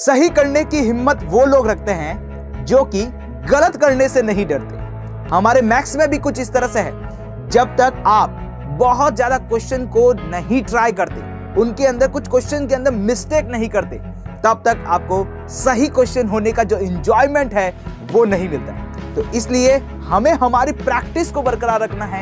सही करने की हिम्मत वो लोग रखते हैं जो कि गलत करने से नहीं डरते हमारे मैक्स में भी कुछ इस तरह से है जब तक आप बहुत ज्यादा क्वेश्चन को नहीं ट्राई करते उनके अंदर कुछ क्वेश्चन के अंदर मिस्टेक नहीं करते तब तक आपको सही क्वेश्चन होने का जो इंजॉयमेंट है वो नहीं मिलता है तो इसलिए हमें हमारी प्रैक्टिस को बरकरार रखना है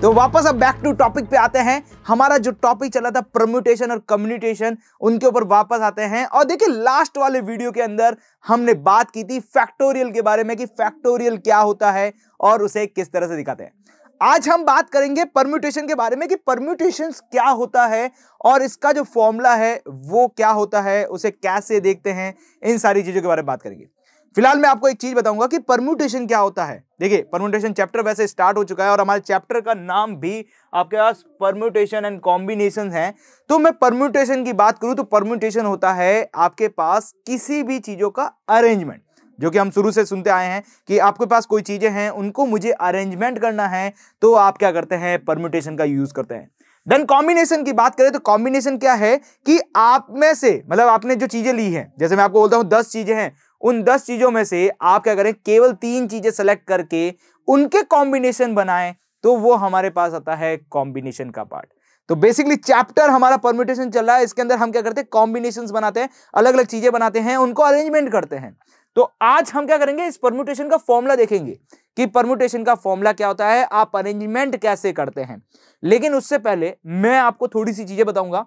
तो वापस अब बैक टू टॉपिक पे आते हैं हमारा जो टॉपिक चला था प्रम्यूटेशन और कम्युनिकेशन उनके ऊपर वापस आते हैं और देखिए लास्ट वाले वीडियो के अंदर हमने बात की थी फैक्टोरियल के बारे में कि फैक्टोरियल क्या होता है और उसे किस तरह से दिखाते हैं आज हम बात करेंगे परम्यूटेशन के बारे में कि परम्यूटेशन क्या होता है और इसका जो फॉर्मूला है वो क्या होता है उसे कैसे देखते हैं इन सारी चीजों के बारे में बात करेंगे फिलहाल मैं आपको एक चीज बताऊंगा कि परम्यूटेशन क्या होता है देखिए परम्यूटेशन चैप्टर वैसे स्टार्ट हो चुका है और हमारे चैप्टर का नाम भी आपके पास परम्यूटेशन एंड कॉम्बिनेशन है तो मैं परम्यूटेशन की बात करूं तो परम्यूटेशन होता है आपके पास किसी भी चीजों का अरेंजमेंट जो कि हम शुरू से सुनते आए हैं कि आपके पास कोई चीजें हैं उनको मुझे अरेंजमेंट करना है तो आप क्या करते हैं परम्यूटेशन का यूज करते हैं देन कॉम्बिनेशन की बात करें तो कॉम्बिनेशन क्या है कि आप में से मतलब आपने जो चीजें ली हैं जैसे मैं आपको बोलता हूं दस चीजें हैं उन दस चीजों में से आप क्या करें केवल तीन चीजें सेलेक्ट करके उनके कॉम्बिनेशन बनाएं तो वो हमारे पास आता है कॉम्बिनेशन का पार्ट तो बेसिकली चैप्टर हमारा परम्यूटेशन चल रहा है इसके अंदर हम क्या करते हैं कॉम्बिनेशन बनाते हैं अलग अलग चीजें बनाते हैं उनको अरेंजमेंट करते हैं तो आज हम क्या करेंगे इस परम्यूटेशन का फॉर्मूला देखेंगे कि परम्यूटेशन का फॉर्मूला क्या होता है आप अरेंजमेंट कैसे करते हैं लेकिन उससे पहले मैं आपको थोड़ी सी चीजें बताऊंगा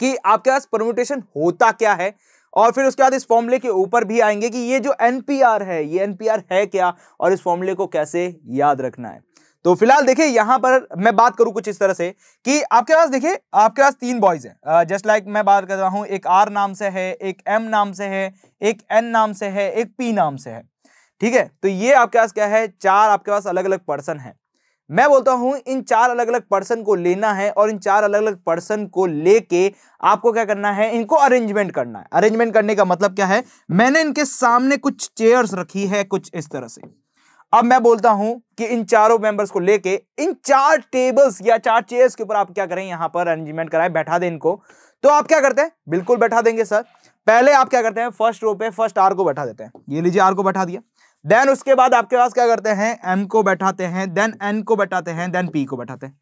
कि आपके पास परम्यूटेशन होता क्या है और फिर उसके बाद इस फॉर्मूले के ऊपर भी आएंगे कि ये जो एनपीआर है ये एनपीआर है क्या और इस फॉर्मूले को कैसे याद रखना है तो फिलहाल देखिए यहां पर मैं बात करूं कुछ इस तरह से कि आपके पास देखिए आपके पास तीन बॉयज हैं जस्ट लाइक मैं बात कर रहा हूं एक आर नाम से है एक एम नाम से है एक एन नाम से है एक पी नाम से है ठीक है तो ये आपके पास क्या है चार आपके पास अलग अलग पर्सन है मैं बोलता हूं इन चार अलग अलग पर्सन को लेना है और इन चार अलग अलग पर्सन को लेके आपको क्या करना है इनको अरेंजमेंट करना है अरेंजमेंट करने का मतलब क्या है मैंने इनके सामने कुछ चेयर्स रखी है कुछ इस तरह से अब मैं बोलता हूं कि इन चारों मेंबर्स को लेके इन चार टेबल्स या चार चेयर्स के ऊपर आप क्या करें यहां पर अरेंजमेंट कराए बैठा दें इनको तो आप क्या करते हैं बिल्कुल बैठा देंगे सर पहले आप क्या करते हैं फर्स्ट रो पे फर्स्ट आर को बैठा देते हैं ये लीजिए आर को बैठा दिया देन उसके बाद आपके पास क्या करते हैं एम को बैठाते हैं देन एन को बैठाते हैं देन पी को बैठाते हैं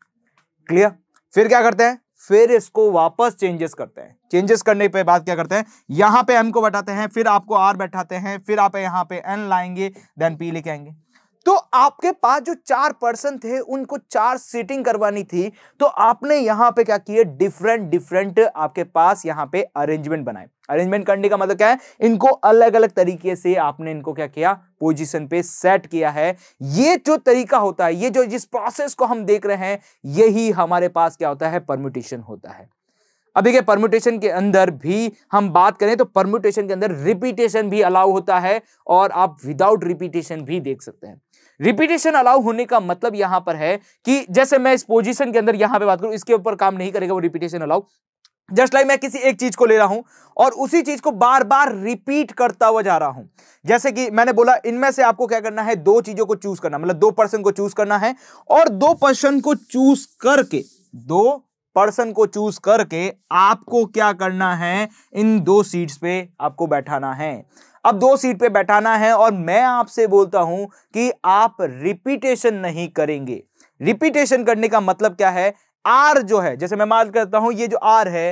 क्लियर फिर क्या करते हैं फिर इसको वापस चेंजेस करते हैं चेंजेस करने पे बाद क्या करते हैं यहां पे एम को बैठाते हैं फिर आपको आर बैठाते हैं फिर आप यहां पे एन लाएंगे देन पी लेके आएंगे तो आपके पास जो चार पर्सन थे उनको चार सीटिंग करवानी थी तो आपने यहां पे क्या किए डिफरेंट डिफरेंट आपके पास यहां पे अरेंजमेंट बनाए अरेंजमेंट करने का मतलब क्या है इनको अलग अलग तरीके से आपने इनको क्या किया पोजीशन पे सेट किया है ये जो तरीका होता है ये जो जिस प्रोसेस को हम देख रहे हैं यही हमारे पास क्या होता है परम्यूटेशन होता है अब देखिए परम्यूटेशन के अंदर भी हम बात करें तो परम्यूटेशन के अंदर रिपीटेशन भी अलाउ होता है और आप विदाउट रिपीटेशन भी देख सकते हैं रिपीटेशन अलाउ होने का मतलब यहां पर है कि जैसे मैं इस पोजीशन के अंदर यहां पे बात करूं इसके ऊपर काम नहीं करेगा वो repetition allow just like like मैं किसी एक चीज को ले रहा हूं और उसी चीज को बार बार रिपीट करता हुआ जा रहा हूं जैसे कि मैंने बोला इनमें से आपको क्या करना है दो चीजों को चूज करना मतलब दो पर्सन को चूज करना है और दो पर्सन को चूज करके दो पर्सन को चूज करके आपको क्या करना है इन दो सीट्स पे आपको बैठाना है अब दो सीट पे बैठाना है और मैं आपसे बोलता हूं कि आप रिपीटेशन नहीं करेंगे रिपीटेशन करने का मतलब क्या है आर जो है जैसे मैं मान करता हूं ये जो आर है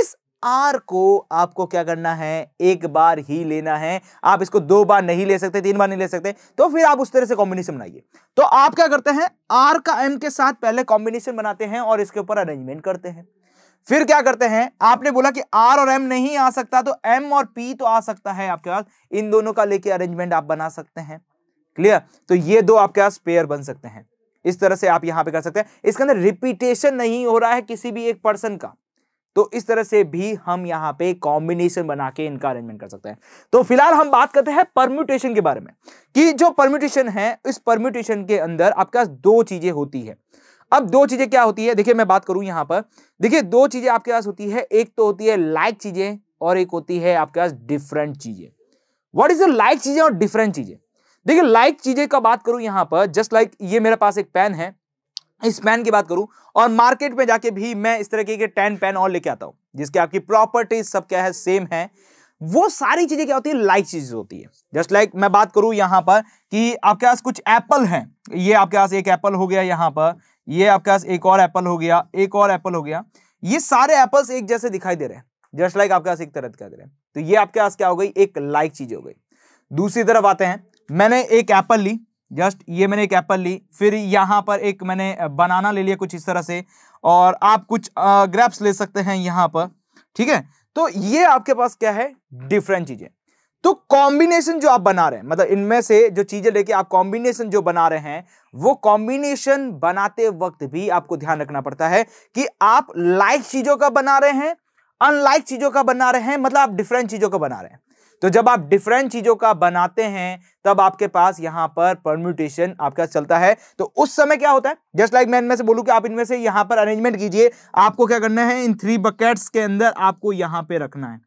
इस आर को आपको क्या करना है एक बार ही लेना है आप इसको दो बार नहीं ले सकते तीन बार नहीं ले सकते तो फिर आप उस तरह से कॉम्बिनेशन बनाइए तो आप क्या करते हैं आर का एम के साथ पहले कॉम्बिनेशन बनाते हैं और इसके ऊपर अरेंजमेंट करते हैं फिर क्या करते हैं आपने बोला कि आर और एम नहीं आ सकता तो एम और पी तो आ सकता है आपके पास इन दोनों का लेके अरेंजमेंट आप बना सकते हैं क्लियर तो ये दो आपके पास पेयर बन सकते हैं इस तरह से आप यहां पे कर सकते हैं इसके अंदर रिपीटेशन नहीं हो रहा है किसी भी एक पर्सन का तो इस तरह से भी हम यहाँ पे कॉम्बिनेशन बना के इनका अरेंजमेंट कर सकते हैं तो फिलहाल हम बात करते हैं परम्यूटेशन के बारे में कि जो परम्यूटेशन है इस परम्यूटेशन के अंदर आपके पास दो चीजें होती है अब दो चीजें क्या होती है देखिए मैं बात करूं यहां पर देखिए दो चीजें आपके पास होती है एक तो होती है लाइक चीजें और एक होती है आपके पास डिफरेंट चीजें वट इज द लाइक चीजें और डिफरेंट चीजें देखिए लाइक चीजें का बात करूं यहां पर जस्ट लाइक ये मेरे पास एक पेन है इस पेन की बात करूं और मार्केट में जाके भी मैं इस तरह के टेन पेन और लेके आता हूं जिसके आपकी प्रॉपर्टीज सब क्या है सेम है वो सारी चीजें क्या होती है लाइक चीज होती है जस्ट लाइक like, मैं बात करूं यहां पर कि आपके पास कुछ एप्पल हैं ये आपके पास एक एप्पल हो गया यहां पर ये आपके पास एक और एप्पल हो गया एक और एप्पल हो गया ये सारे एप्पल्स एक जैसे दिखाई दे रहे हैं जस्ट लाइक आपके पास एक तरह दिखाई दे रहे हैं तो ये आपके पास क्या हो गई एक लाइक चीज हो गई दूसरी तरफ आते हैं मैंने एक एप्पल ली जस्ट ये मैंने एक एप्पल ली फिर यहाँ पर एक मैंने बनाना ले लिया कुछ इस तरह से और आप कुछ ग्रैप्स ले सकते हैं यहाँ पर ठीक है तो ये आपके पास क्या है डिफरेंट चीजें तो कॉम्बिनेशन जो आप बना रहे हैं मतलब इनमें से जो चीजें लेके आप कॉम्बिनेशन जो बना रहे हैं वो कॉम्बिनेशन बनाते वक्त भी आपको ध्यान रखना पड़ता है कि आप लाइक चीजों का बना रहे हैं अनलाइक चीजों का बना रहे हैं मतलब आप डिफरेंट चीजों का बना रहे हैं तो जब आप डिफरेंट चीज़ों का बनाते हैं तब आपके पास यहां पर परम्यूटेशन आपका चलता है तो उस समय क्या होता है जस्ट लाइक like मैं इनमें से बोलूं कि आप इनमें से यहां पर अरेंजमेंट कीजिए आपको क्या करना है इन थ्री बकेट्स के अंदर आपको यहां पे रखना है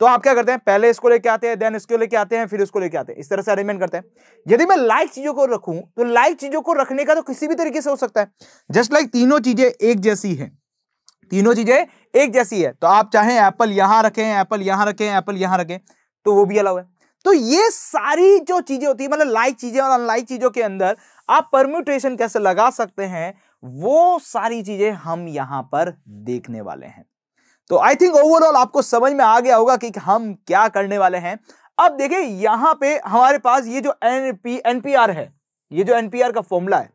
तो आप क्या करते हैं पहले इसको लेके आते हैं देन इसको लेके आते हैं फिर उसको लेके आते हैं इस तरह से अरेंजमेंट करते हैं यदि मैं लाइक चीजों को रखू तो लाइक चीजों को रखने का तो किसी भी तरीके से हो सकता है जस्ट लाइक like तीनों चीजें एक जैसी है तीनों चीजें एक जैसी है तो आप चाहें एप्पल यहां रखें एप्पल यहां रखें एप्पल यहां रखें तो वो भी अलाउ है तो ये सारी जो चीजें होती है मतलब लाइक चीजें और अनलाइक चीजों के अंदर आप परम्यूटेशन कैसे लगा सकते हैं वो सारी चीजें हम यहां पर देखने वाले हैं तो आई थिंक ओवरऑल आपको समझ में आ गया होगा कि हम क्या करने वाले हैं अब देखिए यहां पे हमारे पास ये जो एनपी एनपीआर है ये जो एनपीआर का फॉर्मूला है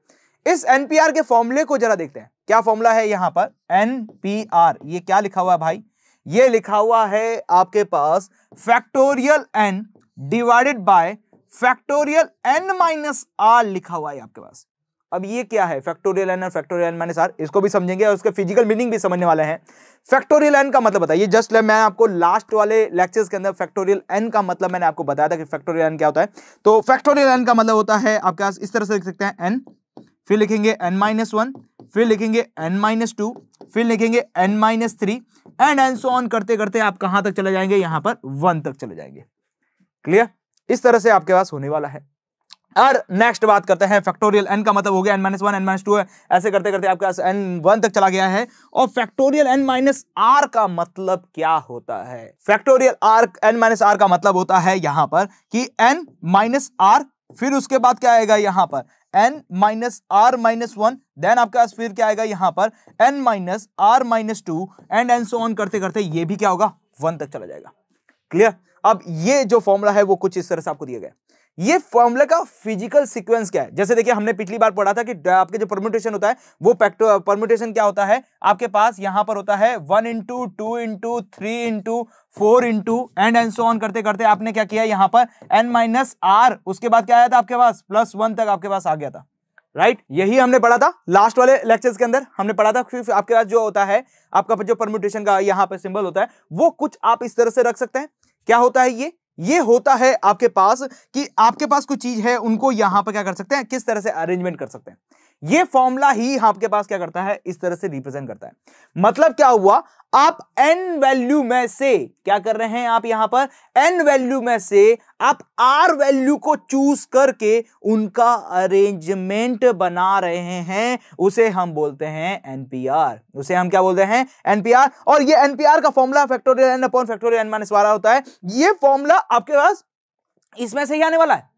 इस एनपीआर के फॉर्मूले को जरा देखते हैं क्या फॉर्मूला है यहां पर एनपीआर ये क्या लिखा हुआ है भाई ये लिखा हुआ है आपके पास factorial n divided by factorial n minus r लिखा हुआ है आपके पास अब ये क्या है फैक्टोरियल एन और फैक्टोरियल एन माइनस आर इसको भी समझेंगे और उसके फिजिकल मीनिंग भी समझने वाले हैं फैक्टोरियल एन का मतलब बताइए जस्ट मैं आपको लास्ट वाले लेक्चर्स के अंदर फैक्टोरियल एन का मतलब मैंने आपको बताया था कि फैक्टोरियल एन क्या होता है तो फैक्टोरियल एन का मतलब होता है आपके पास इस तरह से लिख सकते हैं एन फिर लिखेंगे एन माइनस वन फिर लिखेंगे एन माइनस टू फिर लिखेंगे n minus three and n so on करते करते आप कहां तक चले जाएंगे यहां पर वन तक चले जाएंगे क्लियर इस तरह से आपके पास होने वाला है और नेक्स्ट बात करते हैं फैक्टोरियल एन का मतलब हो गया n minus one n minus two है ऐसे करते करते आपके पास एन वन तक चला गया है और फैक्टोरियल एन माइनस आर का मतलब क्या होता है factorial r n minus r का मतलब होता है यहां पर कि एन माइनस आर फिर उसके बाद क्या आएगा यहां पर n minus r minus one then आपके पास फिर क्या आएगा यहां पर n minus r minus two and n so on करते करते ये भी क्या होगा वन तक चला जाएगा क्लियर अब ये जो फॉर्मूला है वो कुछ इस तरह से आपको दिया गया ये फॉर्मूले का फिजिकल सीक्वेंस क्या है जैसे देखिए हमने पिछली बार पढ़ा था कि आपके जो परम्यूटेशन होता है वो परम्यूटेशन क्या होता है आपके पास यहां पर होता है one into two into three into four into and and so on करते करते आपने क्या किया यहां पर एन माइनस आर उसके बाद क्या आया था आपके पास प्लस वन तक आपके पास आ गया था राइट right? यही हमने पढ़ा था लास्ट वाले लेक्चर्स के अंदर हमने पढ़ा था फिर आपके पास जो होता है आपका जो परम्यूटेशन का यहाँ पर सिंबल होता है वो कुछ आप इस तरह से रख सकते हैं क्या होता है ये ये होता है आपके पास कि आपके पास कोई चीज है उनको यहां पर क्या कर सकते हैं किस तरह से अरेंजमेंट कर सकते हैं ये फॉर्मूला ही आपके पास क्या करता है इस तरह से रिप्रेजेंट करता है मतलब क्या हुआ आप एन वैल्यू में से क्या कर रहे हैं आप यहां पर एन वैल्यू में से आप आर वैल्यू को चूज करके उनका अरेंजमेंट बना रहे हैं उसे हम बोलते हैं एनपीआर उसे हम क्या बोलते हैं एनपीआर और ये एनपीआर का formula factorial N upon factorial n minus वाला होता है ये फॉर्मूला आपके पास इसमें से ही आने वाला है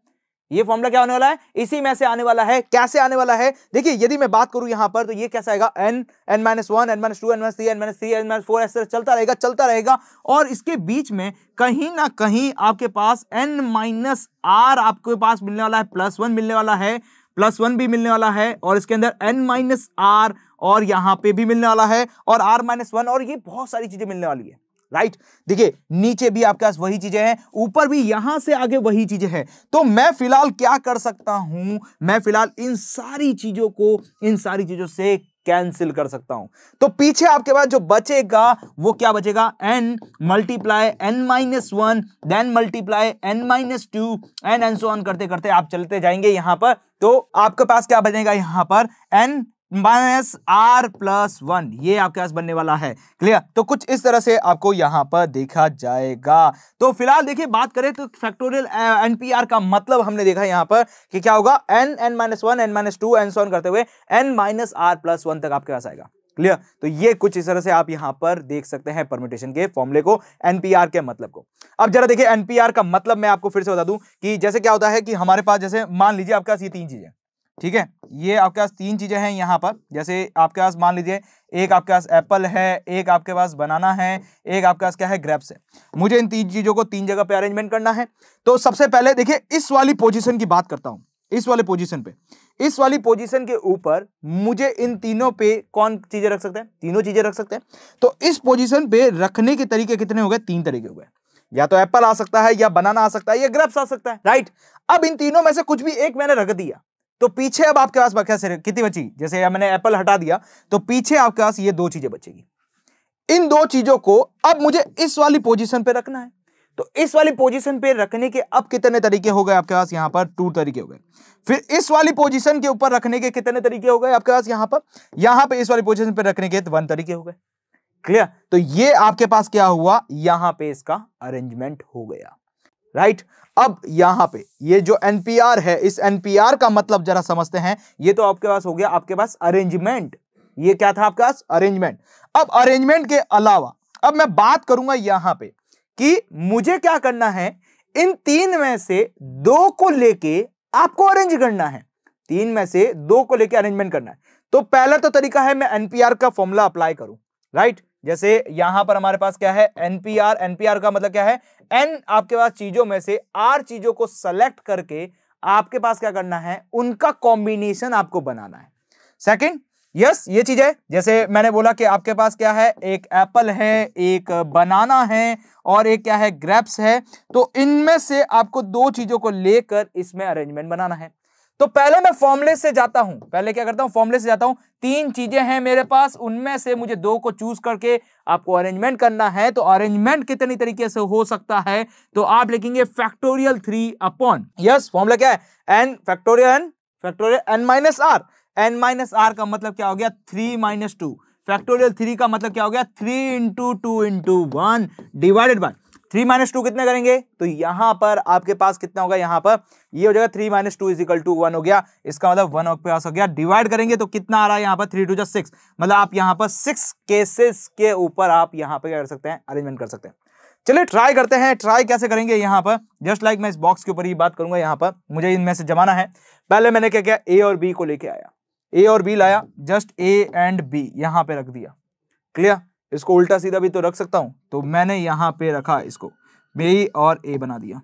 ये फॉर्मूला क्या होने वाला है इसी में से आने वाला है कैसे आने वाला है देखिए यदि मैं बात करूं यहां पर तो ये कैसा आएगा n n minus one n minus two n minus three n minus three n minus four ऐसे चलता रहेगा चलता रहेगा और इसके बीच में कहीं ना कहीं आपके पास एन माइनस आर आपके पास मिलने वाला है प्लस वन मिलने वाला है प्लस वन भी मिलने वाला है और इसके अंदर एन माइनस आर और यहाँ पे भी मिलने वाला है और आर माइनस वन और ये बहुत सारी चीजें मिलने वाली है राइट देखिए नीचे भी आपके पास वही चीजें हैं ऊपर भी यहां से आगे वही चीजें हैं तो मैं फिलहाल क्या कर सकता हूं मैं फिलहाल इन सारी चीजों को इन सारी चीजों से कैंसिल कर सकता हूं तो पीछे आपके पास जो बचेगा वो क्या बचेगा n multiply n minus one then multiply n minus two n n so on करते करते आप चलते जाएंगे यहां पर तो आपके पास क्या बचेगा यहां पर n minus r plus one ये आपके पास बनने वाला है क्लियर तो कुछ इस तरह से आपको यहां पर देखा जाएगा तो फिलहाल देखिए बात करें तो फैक्टोरियल एनपीआर का मतलब हमने देखा यहां पर कि क्या होगा n n minus one n minus two n so on करते हुए n minus r plus one तक आपके पास आएगा क्लियर तो ये कुछ इस तरह से आप यहां पर देख सकते हैं परमिटेशन के फॉर्मुले को एनपीआर के मतलब को अब जरा देखिए एनपीआर का मतलब मैं आपको फिर से बता दूं कि जैसे क्या होता है कि हमारे पास जैसे मान लीजिए आपके पास ये तीन चीजें ठीक है ये आपके पास तीन चीज़ें हैं यहाँ पर जैसे आपके पास मान लीजिए एक आपके पास एप्पल है एक आपके पास बनाना है एक आपके पास क्या है ग्रेप्स है मुझे इन तीन चीज़ों को तीन जगह पे अरेंजमेंट करना है तो सबसे पहले देखिए इस वाली पोजीशन की बात करता हूँ इस वाले पोजीशन पे इस वाली पोजीशन के ऊपर मुझे इन तीनों पे कौन चीज़ें रख सकते हैं तीनों चीज़ें रख सकते हैं तो इस पोजिशन पे रखने के तरीके कितने हो गए तीन तरीके हो गए या तो एप्पल आ सकता है या बनाना आ सकता है या ग्रेप्स आ सकता है राइट अब इन तीनों में से कुछ भी एक मैंने रख दिया तो पीछे अब आपके पास बचा कितनी बची जैसे मैंने एप्पल हटा दिया तो पीछे आपके पास ये दो चीजें बचेगी इन दो चीजों को अब मुझे इस वाली पोजिशन पे रखना है तो इस वाली पोजीशन पे रखने के अब कितने तरीके हो गए आपके पास यहां पर टू तरीके हो गए फिर इस वाली पोजीशन के ऊपर रखने के कितने तरीके हो गए आपके पास यहां पर यहां पे इस वाली पोजीशन पे रखने के वन तरीके हो गए क्लियर तो ये आपके पास क्या हुआ यहां पे इसका अरेंजमेंट हो गया राइट right? अब यहां पे ये जो एनपीआर है इस एनपीआर का मतलब जरा समझते हैं ये तो आपके पास हो गया आपके पास अरेंजमेंट ये क्या था आपके पास अरेंजमेंट अब अरेंजमेंट के अलावा अब मैं बात करूंगा यहां पे कि मुझे क्या करना है इन तीन में से दो को लेके आपको अरेंज करना है तीन में से दो को लेके अरेंजमेंट करना है तो पहला तो तरीका है मैं एनपीआर का फॉर्मूला अप्लाई करूं राइट जैसे यहां पर हमारे पास क्या है एनपीआर एनपीआर का मतलब क्या है एन आपके पास चीजों में से आर चीजों को सेलेक्ट करके आपके पास क्या करना है उनका कॉम्बिनेशन आपको बनाना है सेकंड यस yes, ये चीज है जैसे मैंने बोला कि आपके पास क्या है एक एप्पल है एक बनाना है और एक क्या है ग्रेप्स है तो इनमें से आपको दो चीजों को लेकर इसमें अरेंजमेंट बनाना है तो पहले मैं फॉर्मुले से जाता हूं पहले क्या करता हूं फॉर्मुले से जाता हूं तीन चीजें हैं मेरे पास उनमें से मुझे दो को चूज करके आपको अरेंजमेंट करना है तो अरेंजमेंट कितनी तरीके से हो सकता है तो आप लिखेंगे factorial three upon yes formula क्या है n factorial n factorial n minus r n minus r का मतलब क्या हो गया three minus two factorial three का मतलब क्या हो गया three into two into one divided by three minus two कितने करेंगे तो यहां पर आपके पास कितना होगा यहां पर ये हो जाएगा three minus two equal to one हो गया इसका मतलब वन ऑफ पास हो गया डिवाइड करेंगे तो कितना आ रहा है यहाँ पर थ्री टू जस्ट सिक्स मतलब आप यहाँ पर सिक्स केसेस के ऊपर आप यहाँ पर क्या कर सकते हैं अरेंजमेंट कर सकते हैं चलिए ट्राई करते हैं ट्राई कैसे करेंगे यहाँ पर जस्ट लाइक मैं इस बॉक्स के ऊपर ही बात करूंगा यहाँ पर मुझे इनमें से जमाना है पहले मैंने क्या किया ए और बी को लेके आया ए और बी लाया जस्ट ए एंड बी यहाँ पे रख दिया क्लियर इसको उल्टा सीधा भी तो रख सकता हूं तो मैंने यहां पे रखा इसको बी और ए बना दिया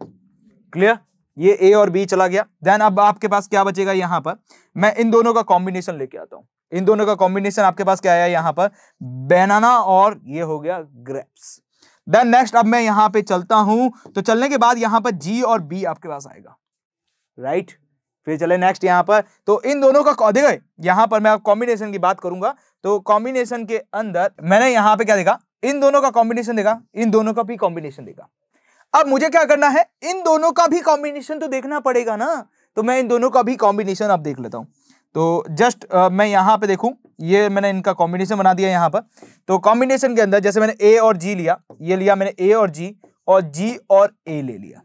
क्लियर ये ए और बी चला गया देन अब आपके पास क्या बचेगा यहां पर मैं इन दोनों का कॉम्बिनेशन लेके आता हूं इन दोनों का कॉम्बिनेशन आपके पास क्या आया यहां पर बनाना और ये हो गया ग्रेप्स देन नेक्स्ट अब मैं यहां पे चलता हूं तो चलने के बाद यहां पर जी और बी आपके पास आएगा राइट right? फिर चले नेक्स्ट यहाँ पर तो इन दोनों का देखा यहाँ पर मैं आप कॉम्बिनेशन की बात करूंगा तो कॉम्बिनेशन के अंदर मैंने यहाँ पे क्या देखा इन दोनों का कॉम्बिनेशन देखा इन दोनों का भी कॉम्बिनेशन देखा अब मुझे क्या करना है इन दोनों का भी कॉम्बिनेशन तो देखना पड़ेगा ना तो मैं इन दोनों का भी कॉम्बिनेशन अब देख लेता हूँ तो जस्ट uh, मैं यहाँ पे देखूँ ये मैंने इनका कॉम्बिनेशन बना दिया यहाँ पर तो कॉम्बिनेशन के अंदर जैसे मैंने ए और जी लिया ये लिया मैंने ए और जी और जी और ए ले लिया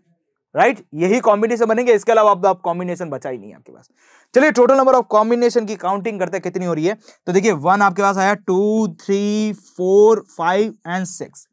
राइट यही कॉम्बिनेशन बनेंगे इसके अलावा आप कॉम्बिनेशन बचा ही नहीं है आपके पास चलिए टोटल नंबर ऑफ कॉम्बिनेशन की काउंटिंग करते हैं कितनी हो रही है तो देखिए वन आपके पास आया two three four five and six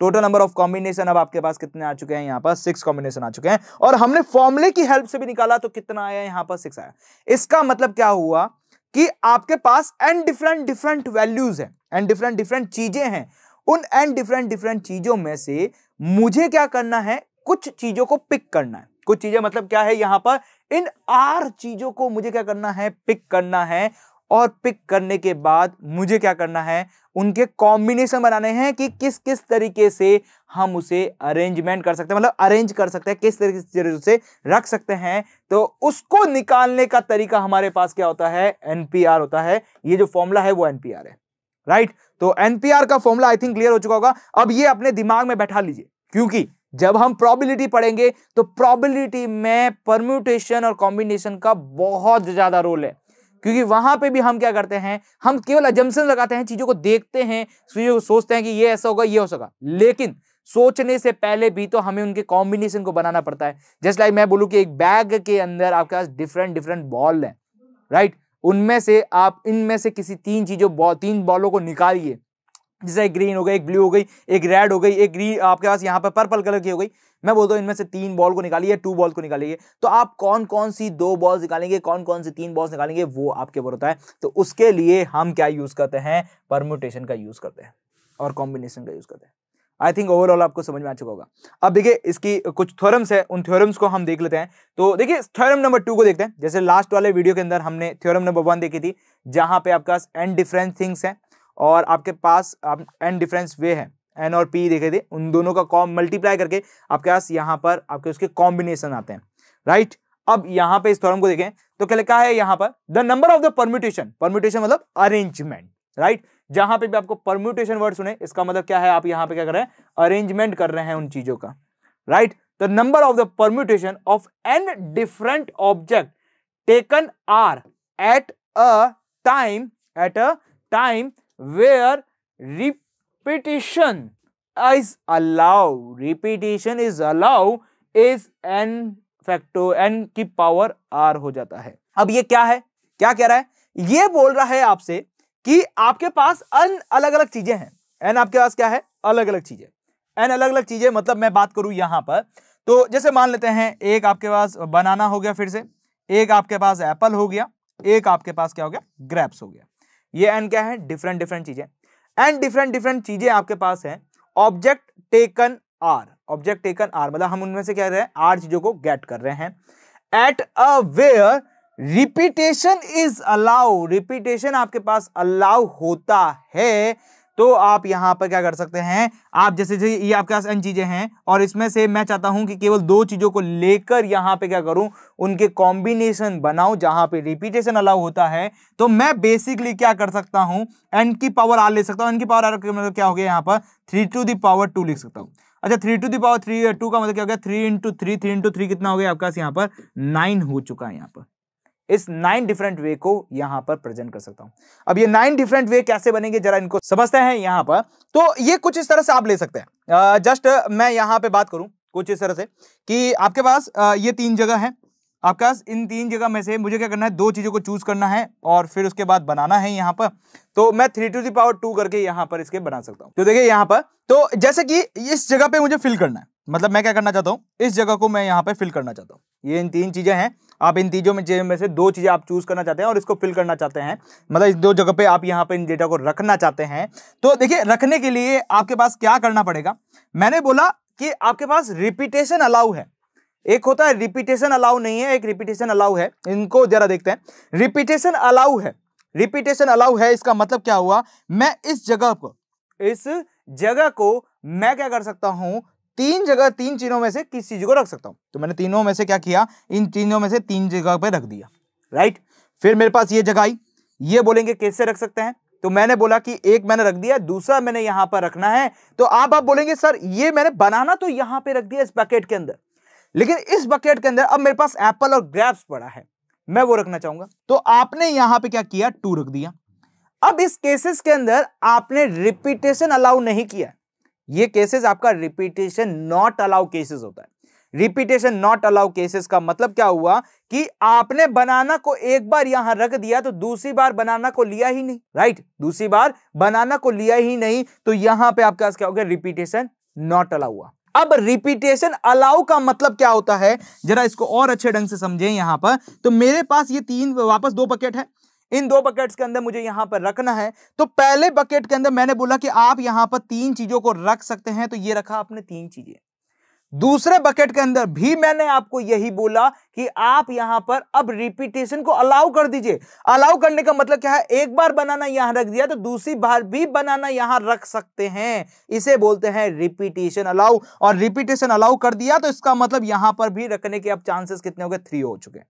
total number of combination अब आपके पास कितने आ चुके हैं यहाँ पर सिक्स कॉम्बिनेशन आ चुके हैं और हमने फॉर्मुले की हेल्प से भी निकाला तो कितना आया यहाँ पर सिक्स आया इसका मतलब क्या हुआ कि आपके पास एन डिफरेंट डिफरेंट वैल्यूज हैं एंड डिफरेंट डिफरेंट चीजें हैं उन एन डिफरेंट डिफरेंट चीजों में से मुझे क्या करना है कुछ चीजों को पिक करना है कुछ चीजें मतलब क्या है यहां पर इन आर चीजों को मुझे क्या करना है पिक करना है और पिक करने के बाद मुझे क्या करना है उनके कॉम्बिनेशन बनाने हैं कि किस किस तरीके से हम उसे अरेंजमेंट कर सकते हैं मतलब अरेंज कर सकते हैं किस तरीके से उसे रख सकते हैं तो उसको निकालने का तरीका हमारे पास क्या होता है एनपीआर होता है ये जो फॉर्मूला है वो एनपीआर है राइट तो एनपीआर का फॉर्मूला आई थिंक क्लियर हो चुका होगा अब ये अपने दिमाग में बैठा लीजिए क्योंकि जब हम प्रोबेबिलिटी पढ़ेंगे तो प्रोबेबिलिटी में परम्यूटेशन और कॉम्बिनेशन का बहुत ज्यादा रोल है क्योंकि वहां पे भी हम क्या करते हैं हम केवल अजम्सन लगाते हैं चीजों को देखते हैं चीजों को सोचते हैं कि ये ऐसा होगा ये हो सका लेकिन सोचने से पहले भी तो हमें उनके कॉम्बिनेशन को बनाना पड़ता है जस्ट लाइक मैं बोलूँ कि एक बैग के अंदर आपके पास डिफरेंट डिफरेंट बॉल है राइट उनमें से आप इनमें से किसी तीन चीजों तीन बॉलों को निकालिए जैसे एक ग्रीन हो गई एक ब्लू हो गई एक रेड हो गई एक ग्रीन आपके पास यहाँ पर पर्पल कलर की हो गई मैं बोलता हूँ इनमें से तीन बॉल को निकालिए टू बॉल को निकालिए तो आप कौन कौन सी दो बॉल्स निकालेंगे कौन कौन सी तीन बॉल्स निकालेंगे वो आपके ऊपर होता है तो उसके लिए हम क्या यूज़ करते हैं परम्यूटेशन का यूज़ करते हैं और कॉम्बिनेशन का यूज़ करते हैं आई थिंक ओवरऑल आपको समझ में आ चुका होगा अब देखिए इसकी कुछ थ्योरम्स है उन थ्योरम्स को हम देख लेते हैं तो देखिए थ्योरम नंबर टू को देखते हैं जैसे लास्ट वाले वीडियो के अंदर हमने थ्योरम नंबर वन देखी थी जहाँ पे आपके पास एंड डिफरेंट थिंग्स हैं और आपके पास आप एन डिफरेंस वे है एन और पी देखे थे उन दोनों का कॉम मल्टीप्लाई करके आपके पास यहाँ पर आपके उसके कॉम्बिनेशन आते हैं राइट अब यहाँ पे इस थॉरम को देखें तो क्या लिखा है यहाँ पर the number of the permutation permutation मतलब अरेंजमेंट राइट जहां पे भी आपको परम्यूटेशन वर्ड सुने इसका मतलब क्या है आप यहाँ पे क्या कर रहे हैं अरेंजमेंट कर रहे हैं उन चीजों का right the number of the permutation of n different object taken r at a time at a time where repetition is allowed repetition is allowed is n फैक्टो एन की पावर आर हो जाता है अब ये क्या है क्या कह रहा है ये बोल रहा है आपसे कि आपके पास अन अलग अलग चीजें हैं एन आपके पास क्या है अलग अलग चीजें एन अलग अलग चीजें मतलब मैं बात करूं यहां पर तो जैसे मान लेते हैं एक आपके पास बनाना हो गया फिर से एक आपके पास एप्पल हो गया एक आपके पास क्या हो गया ग्रेप्स हो गया ये एंड क्या है डिफरेंट डिफरेंट चीजें एंड डिफरेंट डिफरेंट चीजें आपके पास है object taken r object taken r मतलब हम उनमें से क्या कर रहे हैं आर चीजों को गेट कर रहे हैं at a where repetition is allow repetition आपके पास अलाउ होता है तो आप यहाँ पर क्या कर सकते हैं आप जैसे जैसे ये आपके पास एन चीज़ें हैं और इसमें से मैं चाहता हूं कि केवल दो चीज़ों को लेकर यहाँ पे क्या करूं उनके कॉम्बिनेशन बनाऊ जहां पे रिपीटेशन अलाउ होता है तो मैं बेसिकली क्या कर सकता हूं एन की पावर आर ले सकता हूं एन की पावर आर मतलब क्या हो गया यहाँ पर three to the power two लिख सकता हूँ अच्छा three to the power three two का मतलब क्या हो गया three into three three into three कितना हो गया आपके पास यहाँ पर नाइन हो चुका है यहाँ पर इस नाइन डिफरेंट वे को यहां पर प्रेजेंट कर सकता हूं अब ये नाइन डिफरेंट वे कैसे बनेंगे जरा इनको समझते हैं यहां पर तो ये कुछ इस तरह से आप ले सकते हैं जस्ट मैं यहां पे बात करूं कुछ इस तरह से कि आपके पास ये तीन जगह है आपके पास इन तीन जगह में से मुझे क्या करना है दो चीज़ों को चूज करना है और फिर उसके बाद बनाना है यहाँ पर तो मैं three to the power two करके यहाँ पर इसके बना सकता हूँ तो देखिए यहाँ पर तो जैसे कि इस जगह पे मुझे फिल करना है मतलब मैं क्या करना चाहता हूँ इस जगह को मैं यहाँ पे फिल करना चाहता हूँ ये इन तीन चीज़ें हैं आप इन तीनों में में से दो चीज़ें आप चूज़ करना चाहते हैं और इसको फिल करना चाहते हैं मतलब इस दो जगह पे आप यहाँ पे इन डेटा को रखना चाहते हैं तो देखिए रखने के लिए आपके पास क्या करना पड़ेगा मैंने बोला कि आपके पास रिपीटेशन अलाउ है एक होता है रिपीटेशन अलाउ नहीं है एक रिपीटेशन अलाउ है इनको जरा देखते हैं रिपीटेशन अलाउ है रिपीटेशन अलाउ है इसका मतलब क्या हुआ मैं इस जगह को इस जगह को मैं क्या कर सकता हूँ तीन जगह तीन चीजों में से किस चीज को रख सकता हूं तो मैंने तीनों में से क्या किया इन तीनों में से तीन जगह पर रख दिया राइट फिर मेरे पास ये जगह आई ये बोलेंगे कैसे रख सकते हैं तो मैंने बोला कि एक मैंने रख दिया दूसरा मैंने यहां पर रखना है तो आप आप बोलेंगे सर ये मैंने बनाना तो यहां पे रख दिया इस बकेट के अंदर लेकिन इस बकेट के अंदर अब मेरे पास एप्पल और ग्रेप्स पड़ा है मैं वो रखना चाहूंगा तो आपने यहां पे क्या किया टू रख दिया अब इस केसेस के अंदर आपने रिपीटेशन अलाउ नहीं किया ये केसेस आपका रिपीटेशन नॉट अलाउ केसेस होता है रिपीटेशन नॉट अलाउ केसेस का मतलब क्या हुआ कि आपने बनाना को एक बार यहां रख दिया तो दूसरी बार बनाना को लिया ही नहीं राइट right? दूसरी बार बनाना को लिया ही नहीं तो यहां पे आपके पास क्या हो गया रिपीटेशन नॉट अलाउ हुआ अब रिपीटेशन अलाउ का मतलब क्या होता है जरा इसको और अच्छे ढंग से समझें यहां पर तो मेरे पास ये तीन वापस दो पकेट है इन दो बकेट्स के अंदर मुझे यहां पर रखना है तो पहले बकेट के अंदर मैंने बोला कि आप यहां पर तीन चीज़ों को रख सकते हैं तो ये रखा आपने तीन चीज़ें दूसरे बकेट के अंदर भी मैंने आपको यही बोला कि आप यहां पर अब रिपीटेशन को अलाउ कर दीजिए अलाउ करने का मतलब क्या है एक बार बनाना यहां रख दिया तो दूसरी बार भी बनाना यहां रख सकते हैं इसे बोलते हैं रिपीटेशन अलाउ और रिपीटेशन अलाउ कर दिया तो इसका मतलब यहां पर भी रखने के अब चांसेस कितने हो गए थ्री हो चुके हैं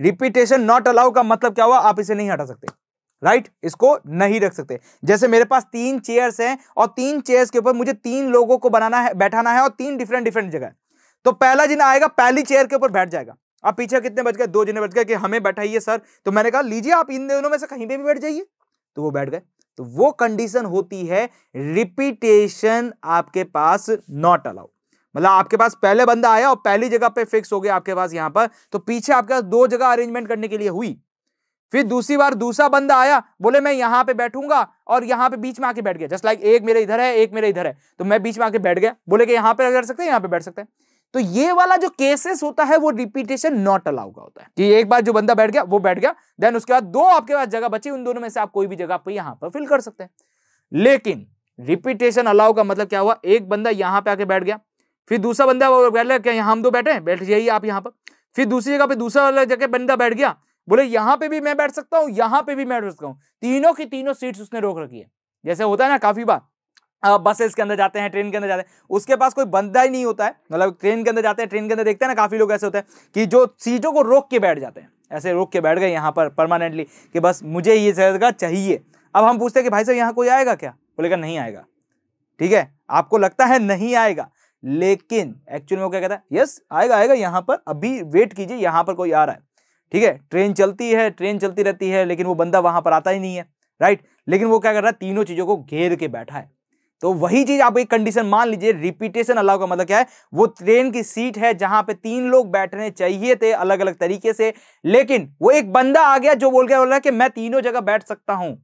रिपीटेशन नॉट अलाउ का मतलब क्या हुआ आप इसे नहीं हटा सकते राइट right? इसको नहीं रख सकते जैसे मेरे पास तीन चेयर्स हैं और तीन चेयर्स के ऊपर मुझे तीन लोगों को बनाना है बैठाना है और तीन डिफरेंट डिफरेंट जगह तो पहला जिन आएगा पहली चेयर के ऊपर बैठ जाएगा अब पीछे कितने बच गए दो जिन्हें बच गए कि हमें बैठाइए सर तो मैंने कहा लीजिए आप इन दोनों में से कहीं पे भी बैठ जाइए तो वो बैठ गए तो वो कंडीशन होती है रिपीटेशन आपके पास नॉट अलाउड मतलब आपके पास पहले बंदा आया और पहली जगह पे फिक्स हो गया आपके पास यहां पर तो पीछे आपके पास दो जगह अरेंजमेंट करने के लिए हुई फिर दूसरी बार दूसरा बंदा आया बोले मैं यहां पे बैठूंगा और यहां पे बीच में आके बैठ गया जस्ट लाइक एक मेरे इधर है एक मेरे इधर है तो मैं बीच में आके बैठ गया बोले कि यहां पर बैठ सकते हैं यहां पर बैठ सकते हैं तो ये वाला जो केसेस होता है वो रिपीटेशन नॉट अलाउ का होता है कि एक बार जो बंदा बैठ गया वो बैठ गया देन उसके बाद दो आपके पास जगह बची उन दोनों में से आप कोई भी जगह पर यहां पर फिल कर सकते हैं लेकिन रिपीटेशन अलाउ का मतलब क्या हुआ एक बंदा यहां पे आके बैठ गया फिर दूसरा बंदा वो यहाँ हम दो बैठे हैं बैठ जाइए आप यहाँ पर फिर दूसरी जगह पे दूसरा वाला जगह बंदा बैठ गया बोले यहाँ पे भी मैं बैठ सकता हूँ यहाँ पे भी मैं बैठ सकता हूँ तीनों की तीनों सीट्स उसने रोक रखी है जैसे होता है ना काफी बार बसेस के अंदर जाते हैं ट्रेन के अंदर जाते हैं उसके पास कोई बंदा ही नहीं होता है मतलब ट्रेन के अंदर जाते हैं ट्रेन के अंदर देखते हैं ना काफ़ी लोग ऐसे होते हैं कि जो सीटों को रोक के बैठ जाते हैं ऐसे रोक के बैठ गए यहाँ पर परमानेंटली कि बस मुझे ये जगह चाहिए अब हम पूछते हैं कि भाई साहब यहाँ कोई आएगा क्या बोलेगा नहीं आएगा ठीक है आपको लगता है नहीं आएगा लेकिन एक्चुअल में वो क्या कहता है यस आएगा आएगा यहाँ पर अभी वेट कीजिए यहाँ पर कोई आ रहा है ठीक है ट्रेन चलती है ट्रेन चलती रहती है लेकिन वो बंदा वहाँ पर आता ही नहीं है राइट लेकिन वो क्या कर रहा है तीनों चीज़ों को घेर के बैठा है तो वही चीज़ आप एक कंडीशन मान लीजिए रिपीटेशन अलाउ का मतलब क्या है वो ट्रेन की सीट है जहां पे तीन लोग बैठने चाहिए थे अलग अलग तरीके से लेकिन वो एक बंदा आ गया जो बोल के बोल रहा है कि मैं तीनों जगह बैठ सकता हूं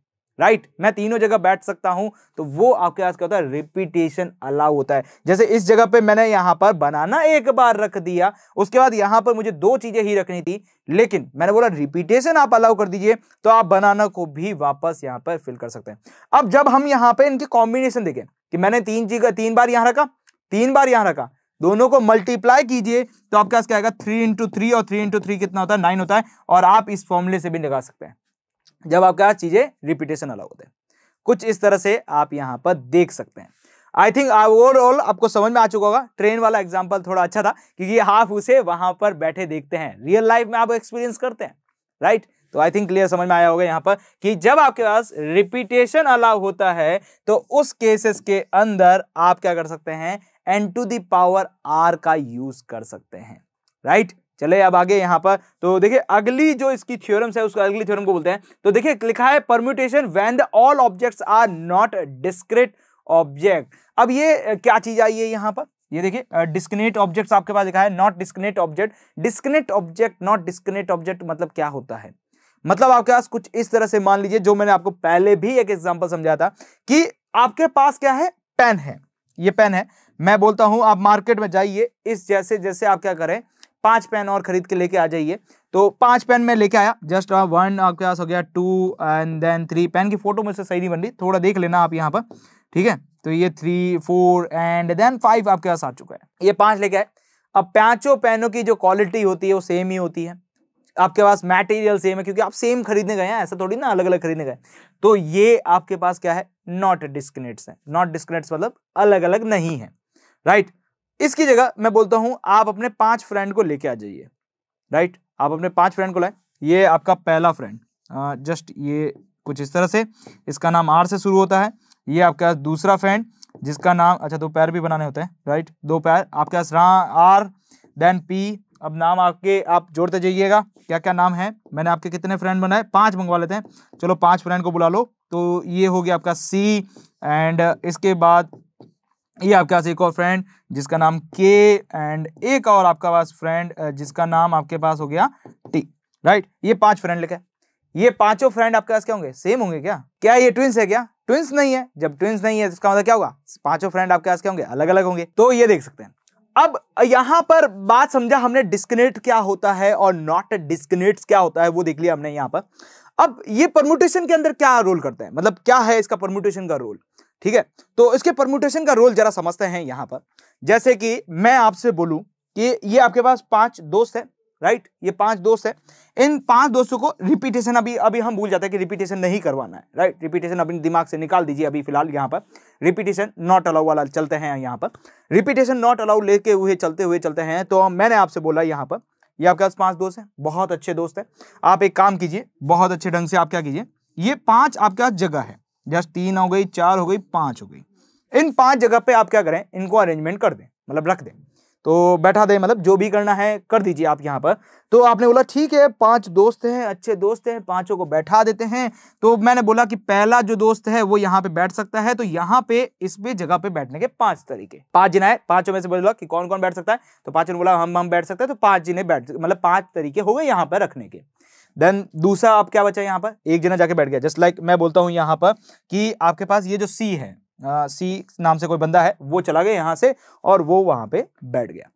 राइट right? मैं तीनों जगह बैठ सकता हूं तो वो आपके पास क्या होता है रिपीटेशन अलाउ होता है जैसे इस जगह पे मैंने यहां पर बनाना एक बार रख दिया उसके बाद यहां पर मुझे दो चीजें ही रखनी थी लेकिन मैंने बोला रिपीटेशन आप अलाउ कर दीजिए तो आप बनाना को भी वापस यहां पर फिल कर सकते हैं अब जब हम यहां पर इनके कॉम्बिनेशन देखें कि मैंने तीन जगह तीन बार यहां रखा तीन बार यहां रखा दोनों को मल्टीप्लाई कीजिए तो आपके पास क्या आएगा थ्री इंटू थ्री और थ्री इंटू थ्री कितना होता है नाइन होता है और आप इस फॉर्मुले से भी निकाल सकते हैं जब आपका चीज़ें रिपीटेशन अलाउ होते हैं कुछ इस तरह से आप यहाँ पर देख सकते हैं आई थिंक ओवरऑल आपको समझ में आ चुका होगा ट्रेन वाला एग्जाम्पल थोड़ा अच्छा था क्योंकि हाफ उसे वहां पर बैठे देखते हैं रियल लाइफ में आप एक्सपीरियंस करते हैं राइट right? तो आई थिंक क्लियर समझ में आया होगा यहाँ पर कि जब आपके पास रिपीटेशन अलाउ होता है तो उस केसेस के अंदर आप क्या कर सकते हैं एन टू दावर आर का यूज कर सकते हैं राइट right? चले अब आगे यहाँ पर तो देखिए अगली जो इसकी थ्योरम्स है उसको अगली थ्योरम को बोलते हैं तो देखिए लिखा है permutation when the all objects are not discrete object अब ये क्या चीज आई है यहाँ पर ये देखिए डिस्क्रिनेट ऑब्जेक्ट आपके पास लिखा है not discrete object discrete object not discrete object मतलब क्या होता है मतलब आपके पास कुछ इस तरह से मान लीजिए जो मैंने आपको पहले भी एक एग्जाम्पल समझाया था कि आपके पास क्या है पेन है ये पेन है मैं बोलता हूं आप मार्केट में जाइए इस जैसे जैसे आप क्या करें पांच पेन और खरीद के लेके आ जाइए तो पांच पेन में लेके आया जस्ट वन आपके पास हो गया two and then three pen की फोटो मुझसे सही नहीं बन रही थोड़ा देख लेना आप यहाँ पर ठीक है तो ये three four and then five आपके पास आ चुका है ये पांच लेके आए अब पांचों पेनों की जो क्वालिटी होती है वो सेम ही होती है आपके पास मटेरियल सेम है क्योंकि आप सेम खरीदने गए हैं ऐसा थोड़ी ना अलग अलग खरीदने गए तो ये आपके पास क्या है नॉट डिस्कनेट्स है नॉट डिस्कनेट्स मतलब अलग अलग नहीं है राइट right? इसकी जगह मैं बोलता हूं आप अपने पांच फ्रेंड को लेके आ जाइए राइट आप अपने पांच फ्रेंड को लाए ये आपका पहला फ्रेंड जस्ट ये कुछ इस तरह से इसका नाम आर से शुरू होता है ये आपका दूसरा फ्रेंड जिसका नाम अच्छा दो पैर भी बनाने होते हैं राइट दो पैर आपके पास रा आर देन पी अब नाम आपके आप जोड़ते जाइएगा क्या क्या नाम है मैंने आपके कितने फ्रेंड बनाए पांच मंगवा लेते हैं चलो पांच फ्रेंड को बुला लो तो ये हो गया आपका सी एंड इसके बाद ये आपके पास एक और फ्रेंड जिसका नाम के एंड एक और आपका पास फ्रेंड जिसका नाम आपके पास हो गया टी राइट ये पांच फ्रेंड लिखा है ये पांचों फ्रेंड आपके पास क्या होंगे सेम होंगे क्या क्या ये ट्विंस है क्या ट्विंस नहीं है जब ट्विंस नहीं है तो इसका मतलब क्या होगा पांचों फ्रेंड आपके पास क्या होंगे अलग अलग होंगे तो ये देख सकते हैं अब यहां पर बात समझा हमने डिस्कनेक्ट क्या होता है और नॉट डिस्कनेक्ट क्या होता है वो देख लिया हमने यहां पर अब ये परमुटेशन के अंदर क्या रोल करता है मतलब क्या है इसका परमुटेशन का रोल ठीक है तो इसके परम्यूटेशन का रोल जरा समझते हैं यहां पर जैसे कि मैं आपसे बोलूं कि ये आपके पास पांच दोस्त है राइट ये पांच दोस्त है इन पांच दोस्तों को रिपीटेशन अभी अभी हम भूल जाते हैं कि रिपीटेशन नहीं करवाना है राइट रिपीटेशन अपने दिमाग से निकाल दीजिए अभी फिलहाल यहाँ पर रिपीटेशन नॉट अलाउ वाला चलते हैं यहाँ पर रिपीटेशन नॉट अलाउ लेके हुए चलते हुए चलते हैं तो मैंने आपसे बोला यहाँ पर ये आपके पास पांच दोस्त हैं बहुत अच्छे दोस्त हैं आप एक काम कीजिए बहुत अच्छे ढंग से आप क्या कीजिए ये पांच आपके पास जगह है जस्ट तीन हो गई चार हो गई पांच हो गई इन पांच जगह पे आप क्या करें इनको अरेंजमेंट कर दें मतलब रख दें तो बैठा दें मतलब जो भी करना है कर दीजिए आप यहाँ पर तो आपने बोला ठीक है पांच दोस्त हैं अच्छे दोस्त हैं पांचों को बैठा देते हैं तो मैंने बोला कि पहला जो दोस्त है वो यहाँ पे बैठ सकता है तो यहाँ पे इस पे जगह पे बैठने के पांच तरीके पांच जिन्हें है पांचों में से बोला कि कौन कौन बैठ सकता है तो पांचों ने बोला हम हम बैठ सकते हैं तो पांच जिने बैठ मतलब पांच तरीके हो गए यहाँ पर रखने के देन दूसरा आप क्या बचा यहाँ पर एक जना जाके बैठ गया जस्ट लाइक like मैं बोलता हूँ यहाँ पर कि आपके पास ये जो सी है सी नाम से कोई बंदा है वो चला गया यहाँ से और वो वहां पे बैठ गया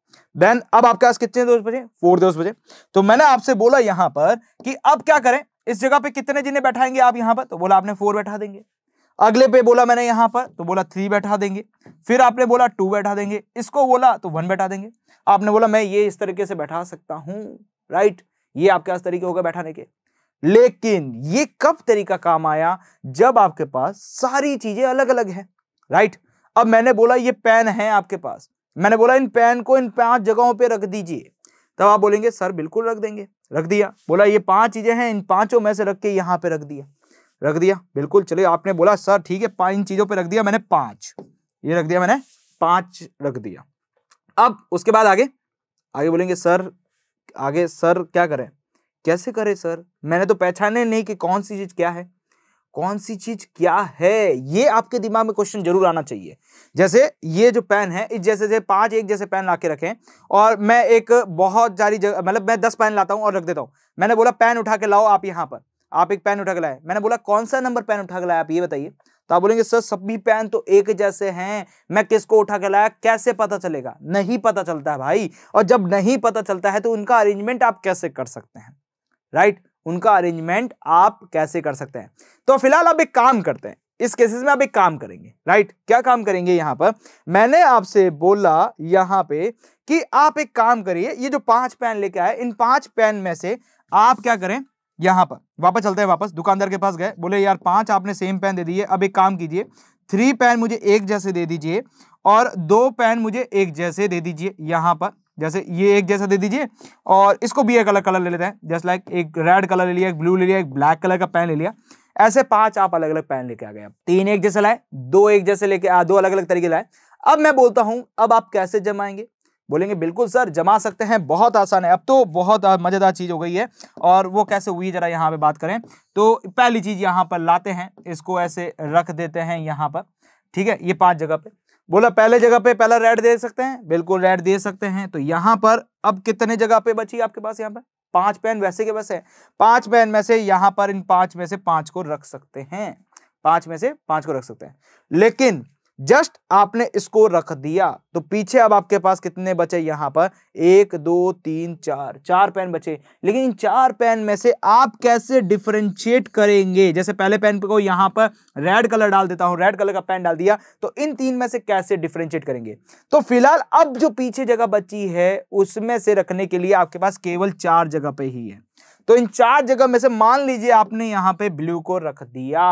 देन अब आपके पास कितने दोस्त बजे फोर दोस्त बजे तो मैंने आपसे बोला यहाँ पर कि अब क्या करें इस जगह पे कितने जिन्हें बैठाएंगे आप यहाँ पर तो बोला आपने फोर बैठा देंगे अगले पे बोला मैंने यहाँ पर तो बोला थ्री बैठा देंगे फिर आपने बोला टू बैठा देंगे इसको बोला तो वन बैठा देंगे आपने बोला मैं ये इस तरीके से बैठा सकता हूँ राइट right? ये आपके पास तरीके हो गए बैठाने के लेकिन ये कब तरीका काम आया जब आपके पास सारी चीजें अलग अलग हैं राइट अब मैंने बोला ये पेन है आपके पास मैंने बोला इन पेन को इन पांच जगहों पे रख दीजिए तब आप बोलेंगे सर बिल्कुल रख देंगे रख दिया बोला ये पांच चीजें हैं इन पांचों में से रख के यहाँ पे रख दिया रख दिया बिल्कुल चले आपने बोला सर ठीक है इन चीजों पे रख दिया मैंने पांच ये रख दिया मैंने पांच रख दिया अब उसके बाद आगे आगे बोलेंगे सर आगे सर क्या करें कैसे करें सर मैंने तो पहचाने नहीं कि कौन सी चीज़ क्या है कौन सी चीज़ क्या है ये आपके दिमाग में क्वेश्चन जरूर आना चाहिए जैसे ये जो पेन है इस जैसे जैसे पांच एक जैसे पेन ला के रखें और मैं एक बहुत सारी जगह मतलब मैं दस पेन लाता हूँ और रख देता हूँ मैंने बोला पेन उठा के लाओ आप यहाँ पर आप एक पेन उठा के लाए मैंने बोला कौन सा नंबर पेन उठा के लाए आप ये बताइए तो आप बोलेंगे सर सभी पेन तो एक जैसे हैं मैं किसको उठा के लाया कैसे पता चलेगा नहीं पता चलता है भाई और जब नहीं पता चलता है तो उनका अरेंजमेंट आप कैसे कर सकते हैं राइट उनका अरेंजमेंट आप कैसे कर सकते हैं तो फिलहाल आप एक काम करते हैं इस केसेस में आप एक काम करेंगे राइट क्या काम करेंगे यहाँ पर मैंने आपसे बोला यहाँ पे कि आप एक काम करिए ये जो पांच पेन लेके आए इन पांच पेन में से आप क्या करें यहाँ पर वापस चलते हैं वापस दुकानदार के पास गए बोले यार पांच आपने सेम पेन दे दिए अब एक काम कीजिए थ्री पेन मुझे एक जैसे दे दीजिए और दो पेन मुझे एक जैसे दे दीजिए यहाँ पर जैसे ये एक जैसा दे दीजिए और इसको भी एक अलग कलर ले लेते हैं जैसे लाइक एक रेड कलर ले लिया एक ब्लू ले लिया एक ब्लैक कलर का पेन ले लिया ऐसे पांच आप अलग अलग पेन लेके आ गए तीन एक जैसे लाए दो एक जैसे लेके आ दो अलग अलग तरीके लाए अब मैं बोलता हूं अब आप कैसे जमाएंगे बोलेंगे बिल्कुल सर जमा सकते हैं बहुत आसान है अब तो बहुत मज़ेदार चीज़ हो गई है और वो कैसे हुई ज़रा यहाँ पे बात करें तो पहली चीज़ यहाँ पर लाते हैं इसको ऐसे रख देते हैं यहाँ पर ठीक है ये पांच जगह पे बोला पहले जगह पे पहला रेड दे सकते हैं बिल्कुल रेड दे सकते हैं तो यहाँ पर अब कितने जगह पे बची आपके पास यहाँ पर पांच पेन वैसे के वैसे पांच पेन में से यहाँ पर इन पांच में से पांच को रख सकते हैं पांच में से पांच को रख सकते हैं लेकिन जस्ट आपने इसको रख दिया तो पीछे अब आपके पास कितने बचे यहां पर एक दो तीन चार चार पेन बचे लेकिन इन चार पेन में से आप कैसे डिफ्रेंशिएट करेंगे जैसे पहले पेन को यहां पर रेड कलर डाल देता हूं रेड कलर का पेन डाल दिया तो इन तीन में से कैसे डिफरेंशिएट करेंगे तो फिलहाल अब जो पीछे जगह बची है उसमें से रखने के लिए आपके पास केवल चार जगह पे ही है तो इन चार जगह में से मान लीजिए आपने यहां पे ब्लू को रख दिया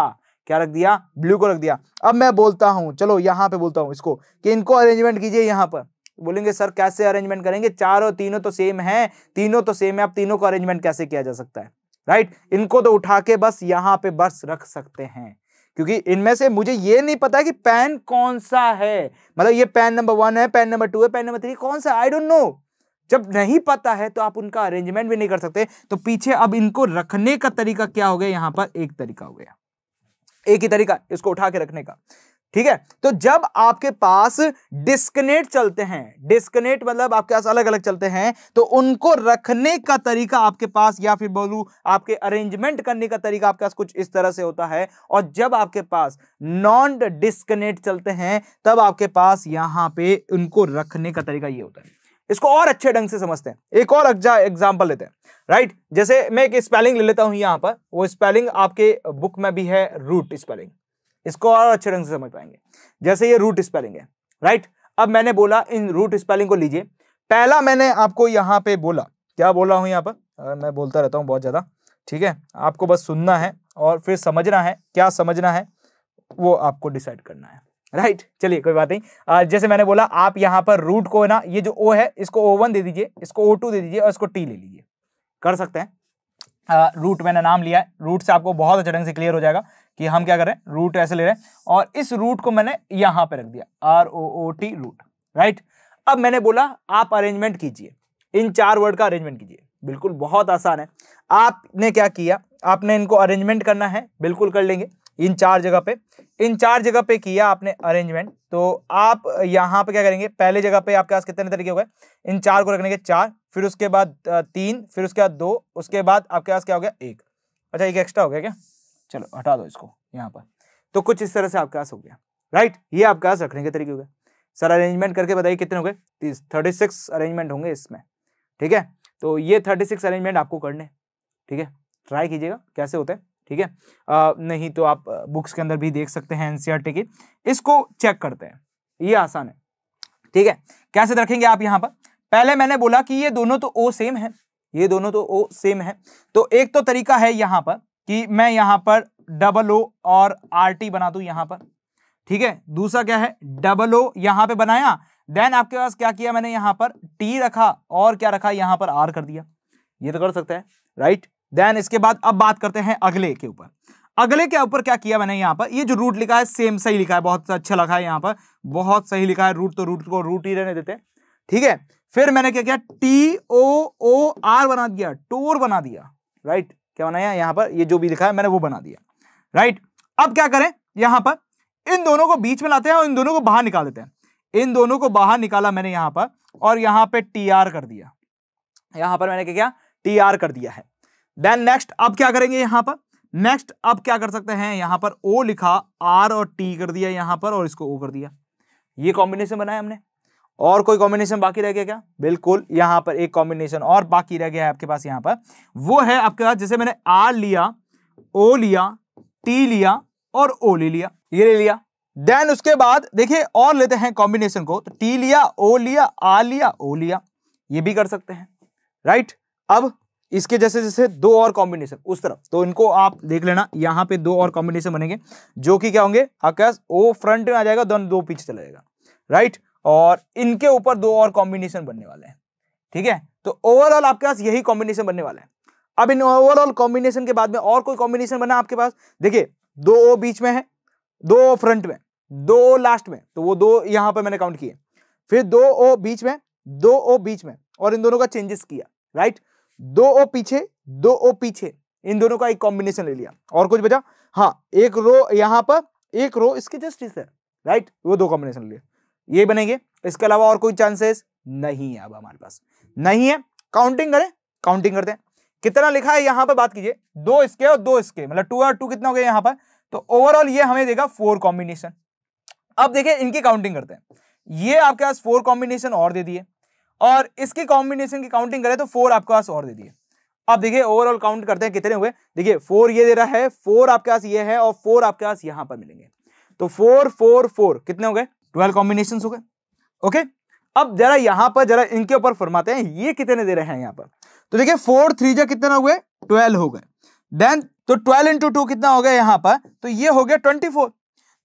क्या रख दिया ब्लू को रख दिया अब मैं बोलता हूँ चलो यहाँ पे बोलता हूँ इसको कि इनको अरेंजमेंट कीजिए यहाँ पर बोलेंगे सर कैसे अरेंजमेंट करेंगे चारों तीनों तो सेम है तीनों तो सेम है अब तीनों को अरेंजमेंट कैसे किया जा सकता है राइट इनको तो उठा के बस यहाँ पे बस रख सकते हैं क्योंकि इनमें से मुझे ये नहीं पता कि पेन कौन सा है मतलब ये पेन नंबर वन है पेन नंबर टू है पेन नंबर थ्री कौन सा आई डोंट नो जब नहीं पता है तो आप उनका अरेंजमेंट भी नहीं कर सकते तो पीछे अब इनको रखने का तरीका क्या हो गया यहाँ पर एक तरीका हो गया एक ही तरीका इसको उठा के रखने का ठीक है तो जब आपके पास डिस्कनेट चलते हैं डिस्कनेट मतलब आपके पास अलग अलग चलते हैं तो उनको रखने का तरीका आपके पास या फिर बोलू आपके अरेंजमेंट करने का तरीका आपके पास कुछ इस तरह से होता है और जब आपके पास नॉन डिस्कनेट चलते हैं तब आपके पास यहां पे उनको रखने का तरीका ये होता है इसको और अच्छे ढंग से समझते हैं एक और एग्जाम्पल लेते हैं राइट जैसे मैं एक स्पेलिंग ले लेता हूं यहाँ पर वो स्पेलिंग आपके बुक में भी है रूट स्पेलिंग इसको और अच्छे ढंग से समझ पाएंगे जैसे ये रूट स्पेलिंग है राइट अब मैंने बोला इन रूट स्पेलिंग को लीजिए पहला मैंने आपको यहाँ पे बोला क्या बोला हूँ यहाँ पर मैं बोलता रहता हूँ बहुत ज़्यादा ठीक है आपको बस सुनना है और फिर समझना है क्या समझना है वो आपको डिसाइड करना है राइट चलिए कोई बात नहीं जैसे मैंने बोला आप यहाँ पर रूट को ना ये जो ओ है इसको ओ वन दे दीजिए इसको ओ टू दे दीजिए और इसको टी ले लीजिए कर सकते हैं रूट मैंने नाम लिया है रूट से आपको बहुत अच्छे ढंग से क्लियर हो जाएगा कि हम क्या कर रहे हैं रूट ऐसे ले रहे हैं और इस रूट को मैंने यहाँ पर रख दिया R O O T root right अब मैंने बोला आप अरेंजमेंट कीजिए इन चार वर्ड का अरेंजमेंट कीजिए बिल्कुल बहुत आसान है आपने क्या किया आपने इनको अरेंजमेंट करना है बिल्कुल कर लेंगे इन चार जगह पे इन चार जगह पे किया आपने अरेंजमेंट तो आप यहाँ पे क्या करेंगे पहले जगह पे आपके पास कितने तरीके हो गए इन चार को रखने के चार फिर उसके बाद तीन फिर उसके बाद दो उसके बाद आपके पास क्या हो गया एक अच्छा एक एक्स्ट्रा हो गया क्या चलो हटा दो इसको यहाँ पर तो कुछ इस तरह से आपके पास हो गया राइट ये आपके पास रखने के तरीके हो गए सर अरेंजमेंट करके बताइए कितने हो गए तीस थर्टी सिक्स अरेंजमेंट होंगे इसमें ठीक है तो ये थर्टी सिक्स अरेंजमेंट आपको करने ठीक है ट्राई कीजिएगा कैसे होते हैं ठीक है नहीं तो आप बुक्स के अंदर भी देख सकते हैं एनसीआरटी e की इसको चेक करते हैं ये आसान है ठीक है कैसे रखेंगे आप यहाँ पर पहले मैंने बोला कि ये दोनों तो ओ सेम है ये दोनों तो ओ सेम है तो एक तो तरीका है यहाँ पर कि मैं यहाँ पर डबल ओ और आर टी बना दू यहाँ पर ठीक है दूसरा क्या है डबल ओ यहाँ पे बनाया देन आपके पास क्या किया मैंने यहाँ पर टी रखा और क्या रखा यहाँ पर आर कर दिया ये तो कर सकते हैं राइट देन इसके बाद अब बात करते हैं अगले के ऊपर अगले के ऊपर क्या किया मैंने यहाँ पर ये जो रूट लिखा है सेम सही लिखा है बहुत अच्छा लिखा है यहाँ पर बहुत सही लिखा है रूट तो रूट को रूट ही रहने देते ठीक है फिर मैंने क्या किया टी ओ ओ आर बना दिया टोर बना दिया राइट क्या बनाया यहाँ पर ये जो भी लिखा है मैंने वो बना दिया राइट अब क्या करें यहाँ पर इन दोनों को बीच में लाते हैं और इन दोनों को बाहर निकाल देते हैं इन दोनों को बाहर निकाला मैंने यहाँ पर और यहाँ पे टी आर कर दिया यहाँ पर मैंने क्या किया टी आर कर दिया है देन नेक्स्ट अब क्या करेंगे यहां पर नेक्स्ट अब क्या कर सकते हैं यहां पर ओ लिखा आर और टी कर दिया यहां पर और इसको ओ कर दिया ये कॉम्बिनेशन बनाया हमने और कोई कॉम्बिनेशन बाकी रह गया क्या बिल्कुल यहां पर एक कॉम्बिनेशन और बाकी रह गया है आपके पास यहां पर वो है आपके पास जैसे मैंने आर लिया ओ लिया टी लिया और ओ ले लिया ये ले लिया देन उसके बाद देखिए और लेते हैं कॉम्बिनेशन को तो टी लिया ओ लिया आ लिया ओ लिया ये भी कर सकते हैं राइट अब इसके जैसे जैसे दो और कॉम्बिनेशन उस तरफ तो इनको आप देख लेना यहाँ पे दो और कॉम्बिनेशन बनेंगे जो कि क्या होंगे आकाश ओ फ्रंट में आ जाएगा दोनों दो पीछे चला जाएगा राइट और इनके ऊपर दो और कॉम्बिनेशन बनने वाले हैं ठीक है तो ओवरऑल आपके पास यही कॉम्बिनेशन बनने वाला है अब इन ओवरऑल कॉम्बिनेशन के बाद में और कोई कॉम्बिनेशन बना आपके पास देखिए दो ओ बीच में है दो ओ फ्रंट में दो ओ लास्ट में तो वो दो यहां पर मैंने काउंट किए फिर दो ओ बीच में दो ओ बीच में और इन दोनों का चेंजेस किया राइट right? दो ओ पीछे दो ओ पीछे इन दोनों का एक कॉम्बिनेशन ले लिया और कुछ बचा हाँ एक रो यहां पर एक रो इसके जस्ट इस राइट वो दो कॉम्बिनेशन ले लिया ये बनेंगे इसके अलावा और कोई चांसेस नहीं है अब हमारे पास नहीं है काउंटिंग करें काउंटिंग करते हैं कितना लिखा है यहां पर बात कीजिए दो इसके और दो इसके मतलब टू और टू कितना हो गया यहां पर तो ओवरऑल ये हमें देगा फोर कॉम्बिनेशन अब देखिए इनकी काउंटिंग करते हैं ये आपके पास फोर कॉम्बिनेशन और दे दिए और इसकी कॉम्बिनेशन की काउंटिंग करें तो फोर आपके पास और दे दिए अब देखिए ओवरऑल काउंट करते हैं कितने हुए देखिए फोर ये दे रहा है फोर आपके पास ये है और फोर आपके पास यहां पर मिलेंगे तो फोर फोर फोर कितने हो गए ट्वेल्व कॉम्बिनेशन हो गए ओके अब जरा यहां पर जरा इनके ऊपर फरमाते हैं ये कितने दे रहे हैं यहां पर तो देखिए फोर थ्री जो कितना हुए ट्वेल्व हो गए देन तो ट्वेल्व इंटू टू कितना हो गया यहां पर तो ये हो गया ट्वेंटी फोर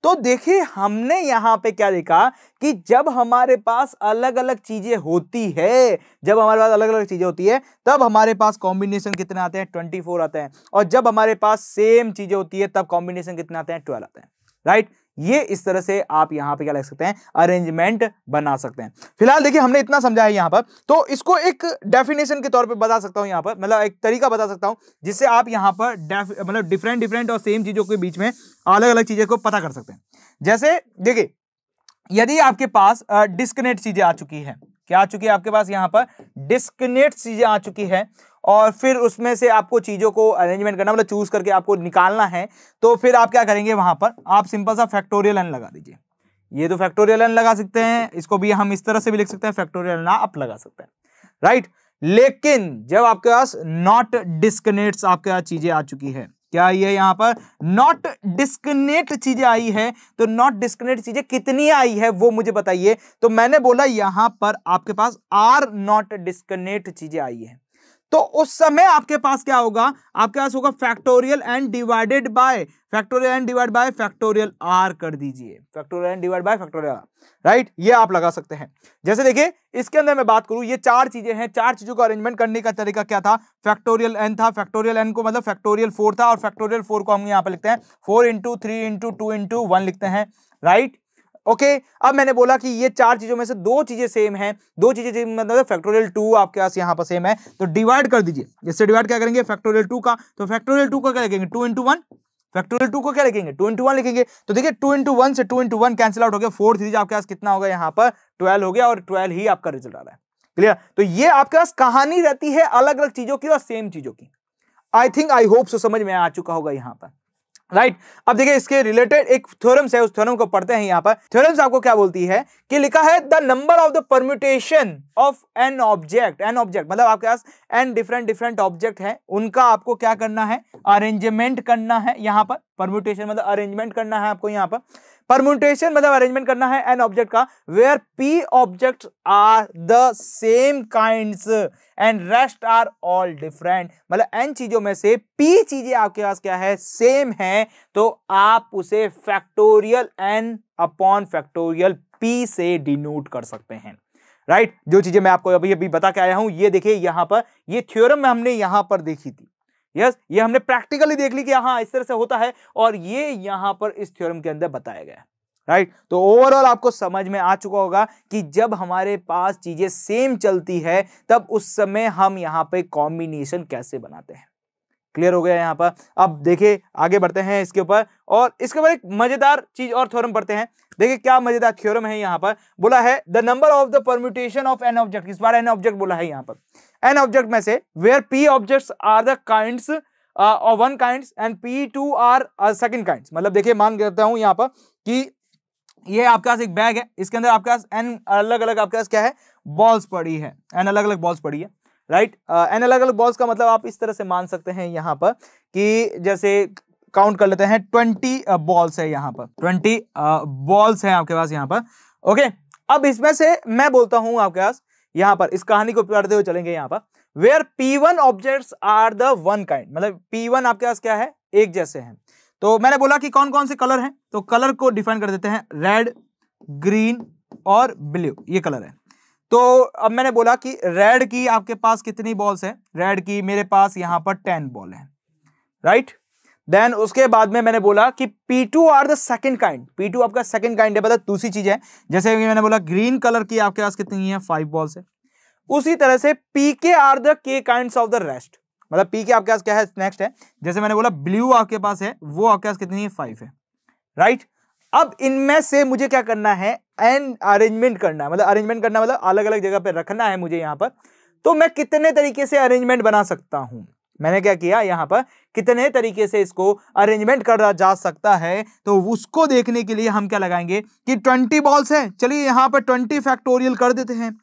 तो देखिए हमने यहाँ पे क्या देखा कि जब हमारे पास अलग अलग चीजें होती है जब हमारे पास अलग अलग चीजें होती है तब हमारे पास कॉम्बिनेशन कितने आते हैं ट्वेंटी फोर आते हैं और जब हमारे पास सेम चीजें होती है तब कॉम्बिनेशन कितने आते हैं ट्वेल्व आते हैं राइट right? ये इस तरह से आप यहाँ पे क्या लग सकते हैं अरेंजमेंट बना सकते हैं फिलहाल देखिए हमने इतना समझा है यहाँ पर तो इसको एक डेफिनेशन के तौर पर बता सकता हूँ यहाँ पर मतलब एक तरीका बता सकता हूँ जिससे आप यहाँ पर मतलब डिफरेंट डिफरेंट और सेम चीज़ों के बीच में अलग अलग चीज़ें को पता कर सकते हैं जैसे देखिए यदि आपके पास डिस्कनेक्ट चीज़ें आ चुकी है क्या आ चुकी है आपके पास यहाँ पर डिस्कनेक्ट चीज़ें आ चुकी है और फिर उसमें से आपको चीज़ों को अरेंजमेंट करना मतलब चूज़ करके आपको निकालना है तो फिर आप क्या करेंगे वहाँ पर आप सिंपल सा फैक्टोरियल एन लगा दीजिए ये तो फैक्टोरियल एन लगा सकते हैं इसको भी हम इस तरह से भी लिख सकते हैं फैक्टोरियल ना आप लगा सकते हैं राइट लेकिन जब आपके पास नॉट डिस्कनेक्ट आपके पास चीज़ें आ चुकी है क्या ये यहाँ पर नॉट डिस्कनेक्ट चीजें आई है तो नॉट डिस्कनेक्ट चीजें कितनी आई है वो मुझे बताइए तो मैंने बोला यहाँ पर आपके पास आर नॉट डिस्कनेक्ट चीजें आई है तो उस समय आपके पास क्या होगा आपके पास होगा factorial and divided by factorial and divide by factorial r कर दीजिए factorial and divide by factorial r right ये आप लगा सकते हैं जैसे देखिए इसके अंदर मैं बात करूं ये चार चीजें हैं चार चीजों का अरेंजमेंट करने का तरीका क्या था फैक्टोरियल एन था फैक्टोरियल एन को मतलब फैक्टोरियल फोर था और फैक्टोरियल फोर को हम यहाँ पर लिखते हैं four into three into two into one लिखते हैं राइट ओके अब मैंने बोला कि ये चार चीजों में से दो चीजें सेम है दो चीजें मतलब फैक्टोरियल टू आपके पास यहाँ पर सेम है तो डिवाइड कर दीजिए इससे डिवाइड क्या करेंगे फैक्टोरियल टू का तो फैक्टोरियल टू का क्या लिखेंगे two into one factorial two को क्या लिखेंगे टू इंटू वन लिखेंगे तो देखिए टू इंटू वन से two into one cancel out हो गया फोर थ्री आपके पास कितना होगा यहाँ पर ट्वेल्व हो गया और ट्वेल्व ही आपका रिजल्ट आ रहा है क्लियर तो ये आपके पास कहानी रहती है अलग अलग चीजों की और सेम चीजों की I think I hope so समझ में आ चुका होगा यहाँ पर राइट right. अब देखिए इसके रिलेटेड एक थ्योरम्स है उस थ्योरम को पढ़ते हैं यहाँ पर थ्योरम्स आपको क्या बोलती है कि लिखा है the number of the permutation of N object n object मतलब आपके पास एन डिफरेंट डिफरेंट ऑब्जेक्ट है उनका आपको क्या करना है अरेंजमेंट करना है यहाँ पर परम्यूटेशन मतलब अरेंजमेंट करना है आपको यहाँ पर परमुटेशन मतलब अरेंजमेंट करना है एन ऑब्जेक्ट का where P object are the same kind and rest are all different मतलब एन चीजों में से पी चीजें आपके पास क्या है सेम है तो आप उसे factorial N upon factorial P से डिनोट कर सकते हैं राइट right? जो चीजें मैं आपको अभी अभी बता के आया हूं ये देखिए यहां पर ये थ्योरम हमने यहां पर देखी थी यस ये हमने प्रैक्टिकली देख ली कि हाँ इस तरह से होता है और ये यहां पर इस थ्योरम के अंदर बताया गया राइट right? तो ओवरऑल आपको समझ में आ चुका होगा कि जब हमारे पास चीजें सेम चलती है तब उस समय हम यहां पे कॉम्बिनेशन कैसे बनाते हैं क्लियर हो गया यहां पर अब देखिए आगे बढ़ते हैं इसके ऊपर और इसके ऊपर एक मजेदार चीज और थ्योरम पढ़ते हैं देखिए क्या मजेदार थ्योरम है यहां पर बोला है the number of the permutation of N object इस बार एन ऑब्जेक्ट बोला है यहां पर एन ऑब्जेक्ट में से where P object are the kind one kind and P two are second kind मतलब देखिए मान करता हूं यहां पर कि ये आपके पास एक बैग है इसके अंदर आपके पास एन अलग अलग आपके पास क्या है बॉल्स पड़ी है एन अलग अलग बॉल्स पड़ी है राइट एन अलग अलग बॉल्स का मतलब आप इस तरह से मान सकते हैं यहाँ पर कि जैसे काउंट कर लेते हैं ट्वेंटी बॉल्स uh, है यहाँ पर ट्वेंटी बॉल्स uh, हैं आपके पास यहाँ पर ओके अब इसमें से मैं बोलता हूँ आपके पास यहां पर इस कहानी को पढ़ते हुए चलेंगे यहां पर where P one object are the one kind मतलब पी वन आपके पास क्या है एक जैसे हैं तो मैंने बोला कि कौन कौन से कलर हैं तो कलर को डिफाइन कर देते हैं रेड ग्रीन और ब्लू ये कलर है तो अब मैंने बोला कि रेड की आपके पास कितनी बॉल्स है रेड की मेरे पास यहां पर टेन बॉल है राइट देन उसके बाद में मैंने बोला कि P2 two are the second kind P two आपका सेकेंड काइंड है मतलब दूसरी चीज है जैसे कि मैंने बोला ग्रीन कलर की आपके पास कितनी है फाइव बॉल्स है उसी तरह से P K are the K kind of the rest मतलब पी के आपके पास क्या है नेक्स्ट है जैसे मैंने बोला ब्लू आपके पास है वो आपके पास कितनी है फाइव है राइट अब इनमें से मुझे क्या करना है एंड अरेंजमेंट करना है मतलब अरेंजमेंट करना मतलब अलग अलग जगह पर रखना है मुझे यहाँ पर तो मैं कितने तरीके से अरेंजमेंट बना सकता हूँ मैंने क्या किया यहाँ पर कितने तरीके से इसको अरेंजमेंट करा जा सकता है तो उसको देखने के लिए हम क्या लगाएंगे कि ट्वेंटी बॉल्स हैं चलिए यहाँ पर ट्वेंटी फैक्टोरियल कर देते हैं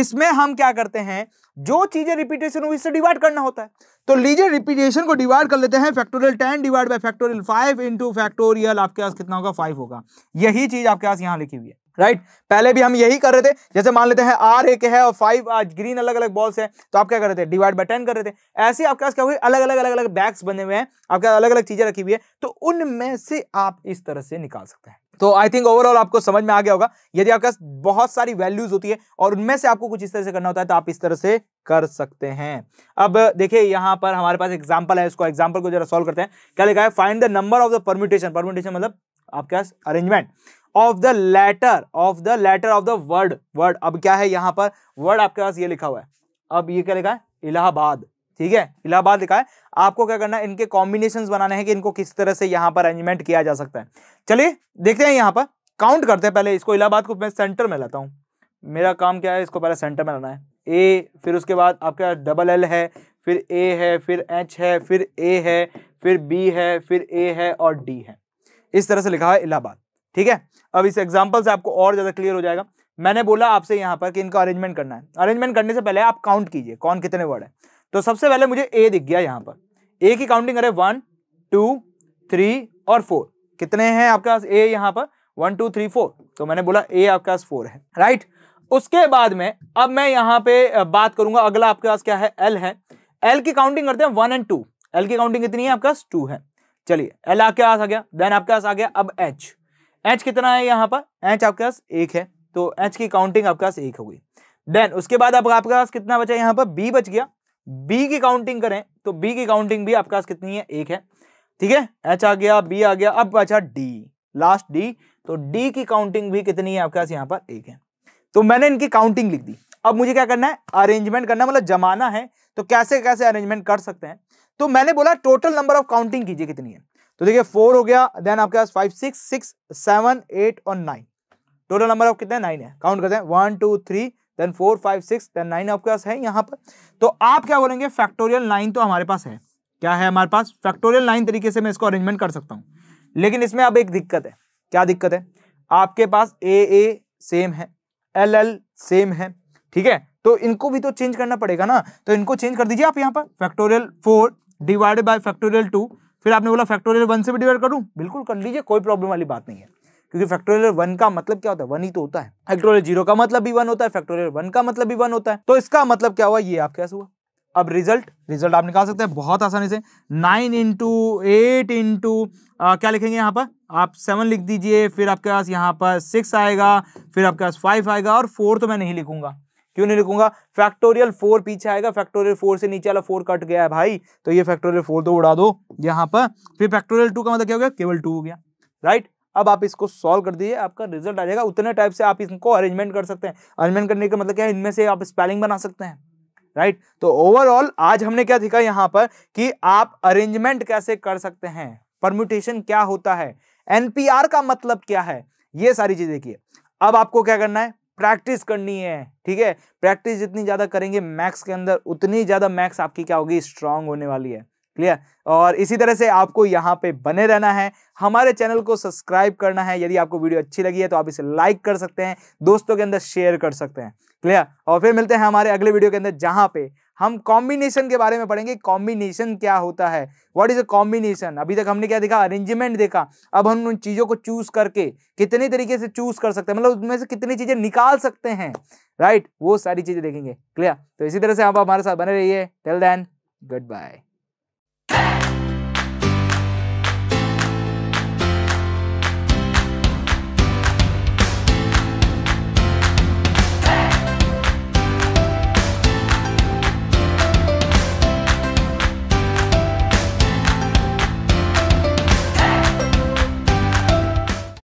इसमें हम क्या करते हैं जो चीजें रिपीटेशन हुई इससे डिवाइड करना होता है तो लीजिए रिपीटेशन को डिवाइड कर लेते हैं factorial ten divide by factorial five into factorial आपके पास कितना होगा फाइव होगा यही चीज आपके पास यहाँ लिखी हुई है राइट right? पहले भी हम यही कर रहे थे जैसे मान लेते हैं आर एक है और फाइव ग्रीन अलग अलग बॉल्स हैं तो आप क्या कर रहे थे डिवाइड बाय टेन कर रहे थे ऐसे आपके पास क्या हुई अलग अलग अलग अलग बैग्स बने हुए हैं आपके अलग अलग चीजें रखी हुई है तो उनमें से आप इस तरह से निकाल सकते हैं तो आई थिंक ओवरऑल आपको समझ में आ गया होगा यदि आपके पास बहुत सारी वैल्यूज होती है और उनमें से आपको कुछ इस तरह से करना होता है तो आप इस तरह से कर सकते हैं अब देखिए यहां पर हमारे पास एग्जाम्पल है उसको एग्जाम्पल को जरा सॉल्व करते हैं क्या लिखा है find the number of the permutation permutation मतलब आपके पास arrangement of the letter of the letter of the word word अब क्या है यहाँ पर वर्ड आपके पास ये लिखा हुआ है अब ये क्या लिखा है इलाहाबाद ठीक है इलाहाबाद लिखा है आपको क्या करना है इनके कॉम्बिनेशन बनाने हैं कि इनको किस तरह से यहाँ पर अरेंजमेंट किया जा सकता है चलिए देखते हैं यहाँ पर काउंट करते हैं पहले इसको इलाहाबाद को मैं सेंटर में लाता हूँ मेरा काम क्या है इसको पहले सेंटर में लाना है ए फिर उसके बाद आपके पास डबल एल है फिर ए है फिर एच है फिर ए है फिर बी है फिर ए है और डी है इस तरह से लिखा है इलाहाबाद ठीक है अब इस एग्जाम्पल से आपको और ज़्यादा क्लियर हो जाएगा मैंने बोला आपसे यहाँ पर कि इनका अरेंजमेंट करना है अरेंजमेंट करने से पहले आप काउंट कीजिए कौन कितने वर्ड है तो सबसे पहले मुझे ए दिख गया यहाँ पर ए की काउंटिंग करें वन टू थ्री और फोर कितने हैं आपके पास ए यहाँ पर वन टू थ्री फोर तो मैंने बोला ए आपके पास फोर है राइट उसके बाद में अब मैं यहाँ पे बात करूंगा अगला आपके पास क्या है एल है एल की काउंटिंग करते हैं वन एंड टू एल की काउंटिंग कितनी है आपके पास टू है चलिए एल आपके पास आ गया देन आपके पास आ गया अब एच एच कितना है यहाँ पर एच आपके पास एक है तो एच की काउंटिंग आपके पास एक हो गई देन उसके बाद अब आपके पास कितना बचा यहाँ पर बी बच गया बी की काउंटिंग करें तो बी की काउंटिंग भी आपके पास कितनी है एक है ठीक है एच आ गया बी आ गया अब बचा डी लास्ट डी तो डी की काउंटिंग भी कितनी है आपके पास यहाँ पर एक है तो मैंने इनकी काउंटिंग लिख दी अब मुझे क्या करना है अरेंजमेंट करना मतलब जमाना है तो कैसे कैसे अरेंजमेंट कर सकते हैं तो मैंने बोला टोटल नंबर ऑफ काउंटिंग कीजिए कितनी है तो देखिए फोर हो गया देन आपके पास five six six seven eight और नाइन टोटल नंबर ऑफ कितने नाइन है काउंट करते हैं one two three then four five six then nine आपके पास है यहाँ पर तो आप क्या बोलेंगे फैक्टोरियल नाइन तो हमारे पास है क्या है हमारे पास फैक्टोरियल नाइन तरीके से मैं इसको अरेंजमेंट कर सकता हूँ लेकिन इसमें अब एक दिक्कत है क्या दिक्कत है आपके पास ए ए सेम है एल एल सेम है ठीक है तो इनको भी तो चेंज करना पड़ेगा ना तो इनको चेंज कर दीजिए आप यहाँ पर factorial four divided by factorial two फिर आपने बोला फैक्टोरियल वन से भी डिवाइड करूँ बिल्कुल कर लीजिए कोई प्रॉब्लम वाली बात नहीं है क्योंकि फैक्टोरियल वन का मतलब क्या होता है वन ही तो होता है फैक्टोरियल जीरो का मतलब भी वन होता है फैक्टोरियल वन का मतलब भी वन होता है तो इसका मतलब क्या हुआ ये आपके पास हुआ अब रिजल्ट रिजल्ट आप निकाल सकते हैं बहुत आसानी से नाइन इंटू एट इंटू क्या लिखेंगे यहाँ पर आप सेवन लिख दीजिए फिर आपके पास यहाँ पर सिक्स आएगा फिर आपके पास फाइव आएगा और फोर तो मैं नहीं लिखूंगा क्यों नहीं लिखूंगा फैक्टोरियल फोर पीछे आएगा फैक्टोरियल फोर से नीचे वाला फोर कट गया है भाई तो ये फैक्टोरियल फोर तो उड़ा दो यहाँ पर फिर फैक्टोरियल टू का मतलब क्या हो गया केवल टू हो गया राइट अब आप इसको सॉल्व कर दीजिए आपका रिजल्ट आ जाएगा उतने टाइप से आप इसको अरेंजमेंट कर सकते हैं अरेंजमेंट करने का मतलब क्या है इनमें से आप स्पेलिंग बना सकते हैं राइट right? तो ओवरऑल आज हमने क्या सीखा यहाँ पर कि आप अरेंजमेंट कैसे कर सकते हैं परम्यूटेशन क्या होता है एनपीआर का मतलब क्या है ये सारी चीज देखिए अब आपको क्या करना है प्रैक्टिस करनी है ठीक है प्रैक्टिस जितनी ज़्यादा करेंगे मैक्स के अंदर उतनी ज़्यादा मैक्स आपकी क्या होगी स्ट्रांग होने वाली है क्लियर और इसी तरह से आपको यहाँ पे बने रहना है हमारे चैनल को सब्सक्राइब करना है यदि आपको वीडियो अच्छी लगी है तो आप इसे लाइक कर सकते हैं दोस्तों के अंदर शेयर कर सकते हैं क्लियर और फिर मिलते हैं हमारे अगले वीडियो के अंदर जहाँ पे हम कॉम्बिनेशन के बारे में पढ़ेंगे कॉम्बिनेशन क्या होता है व्हाट इज अ कॉम्बिनेशन अभी तक हमने क्या देखा अरेंजमेंट देखा अब हम उन चीज़ों को चूज करके कितने तरीके से चूज कर सकते हैं मतलब उसमें से कितनी चीज़ें निकाल सकते हैं राइट right? वो सारी चीज़ें देखेंगे क्लियर तो इसी तरह से आप हमारे साथ बने रहिए टेल देन गुड बाय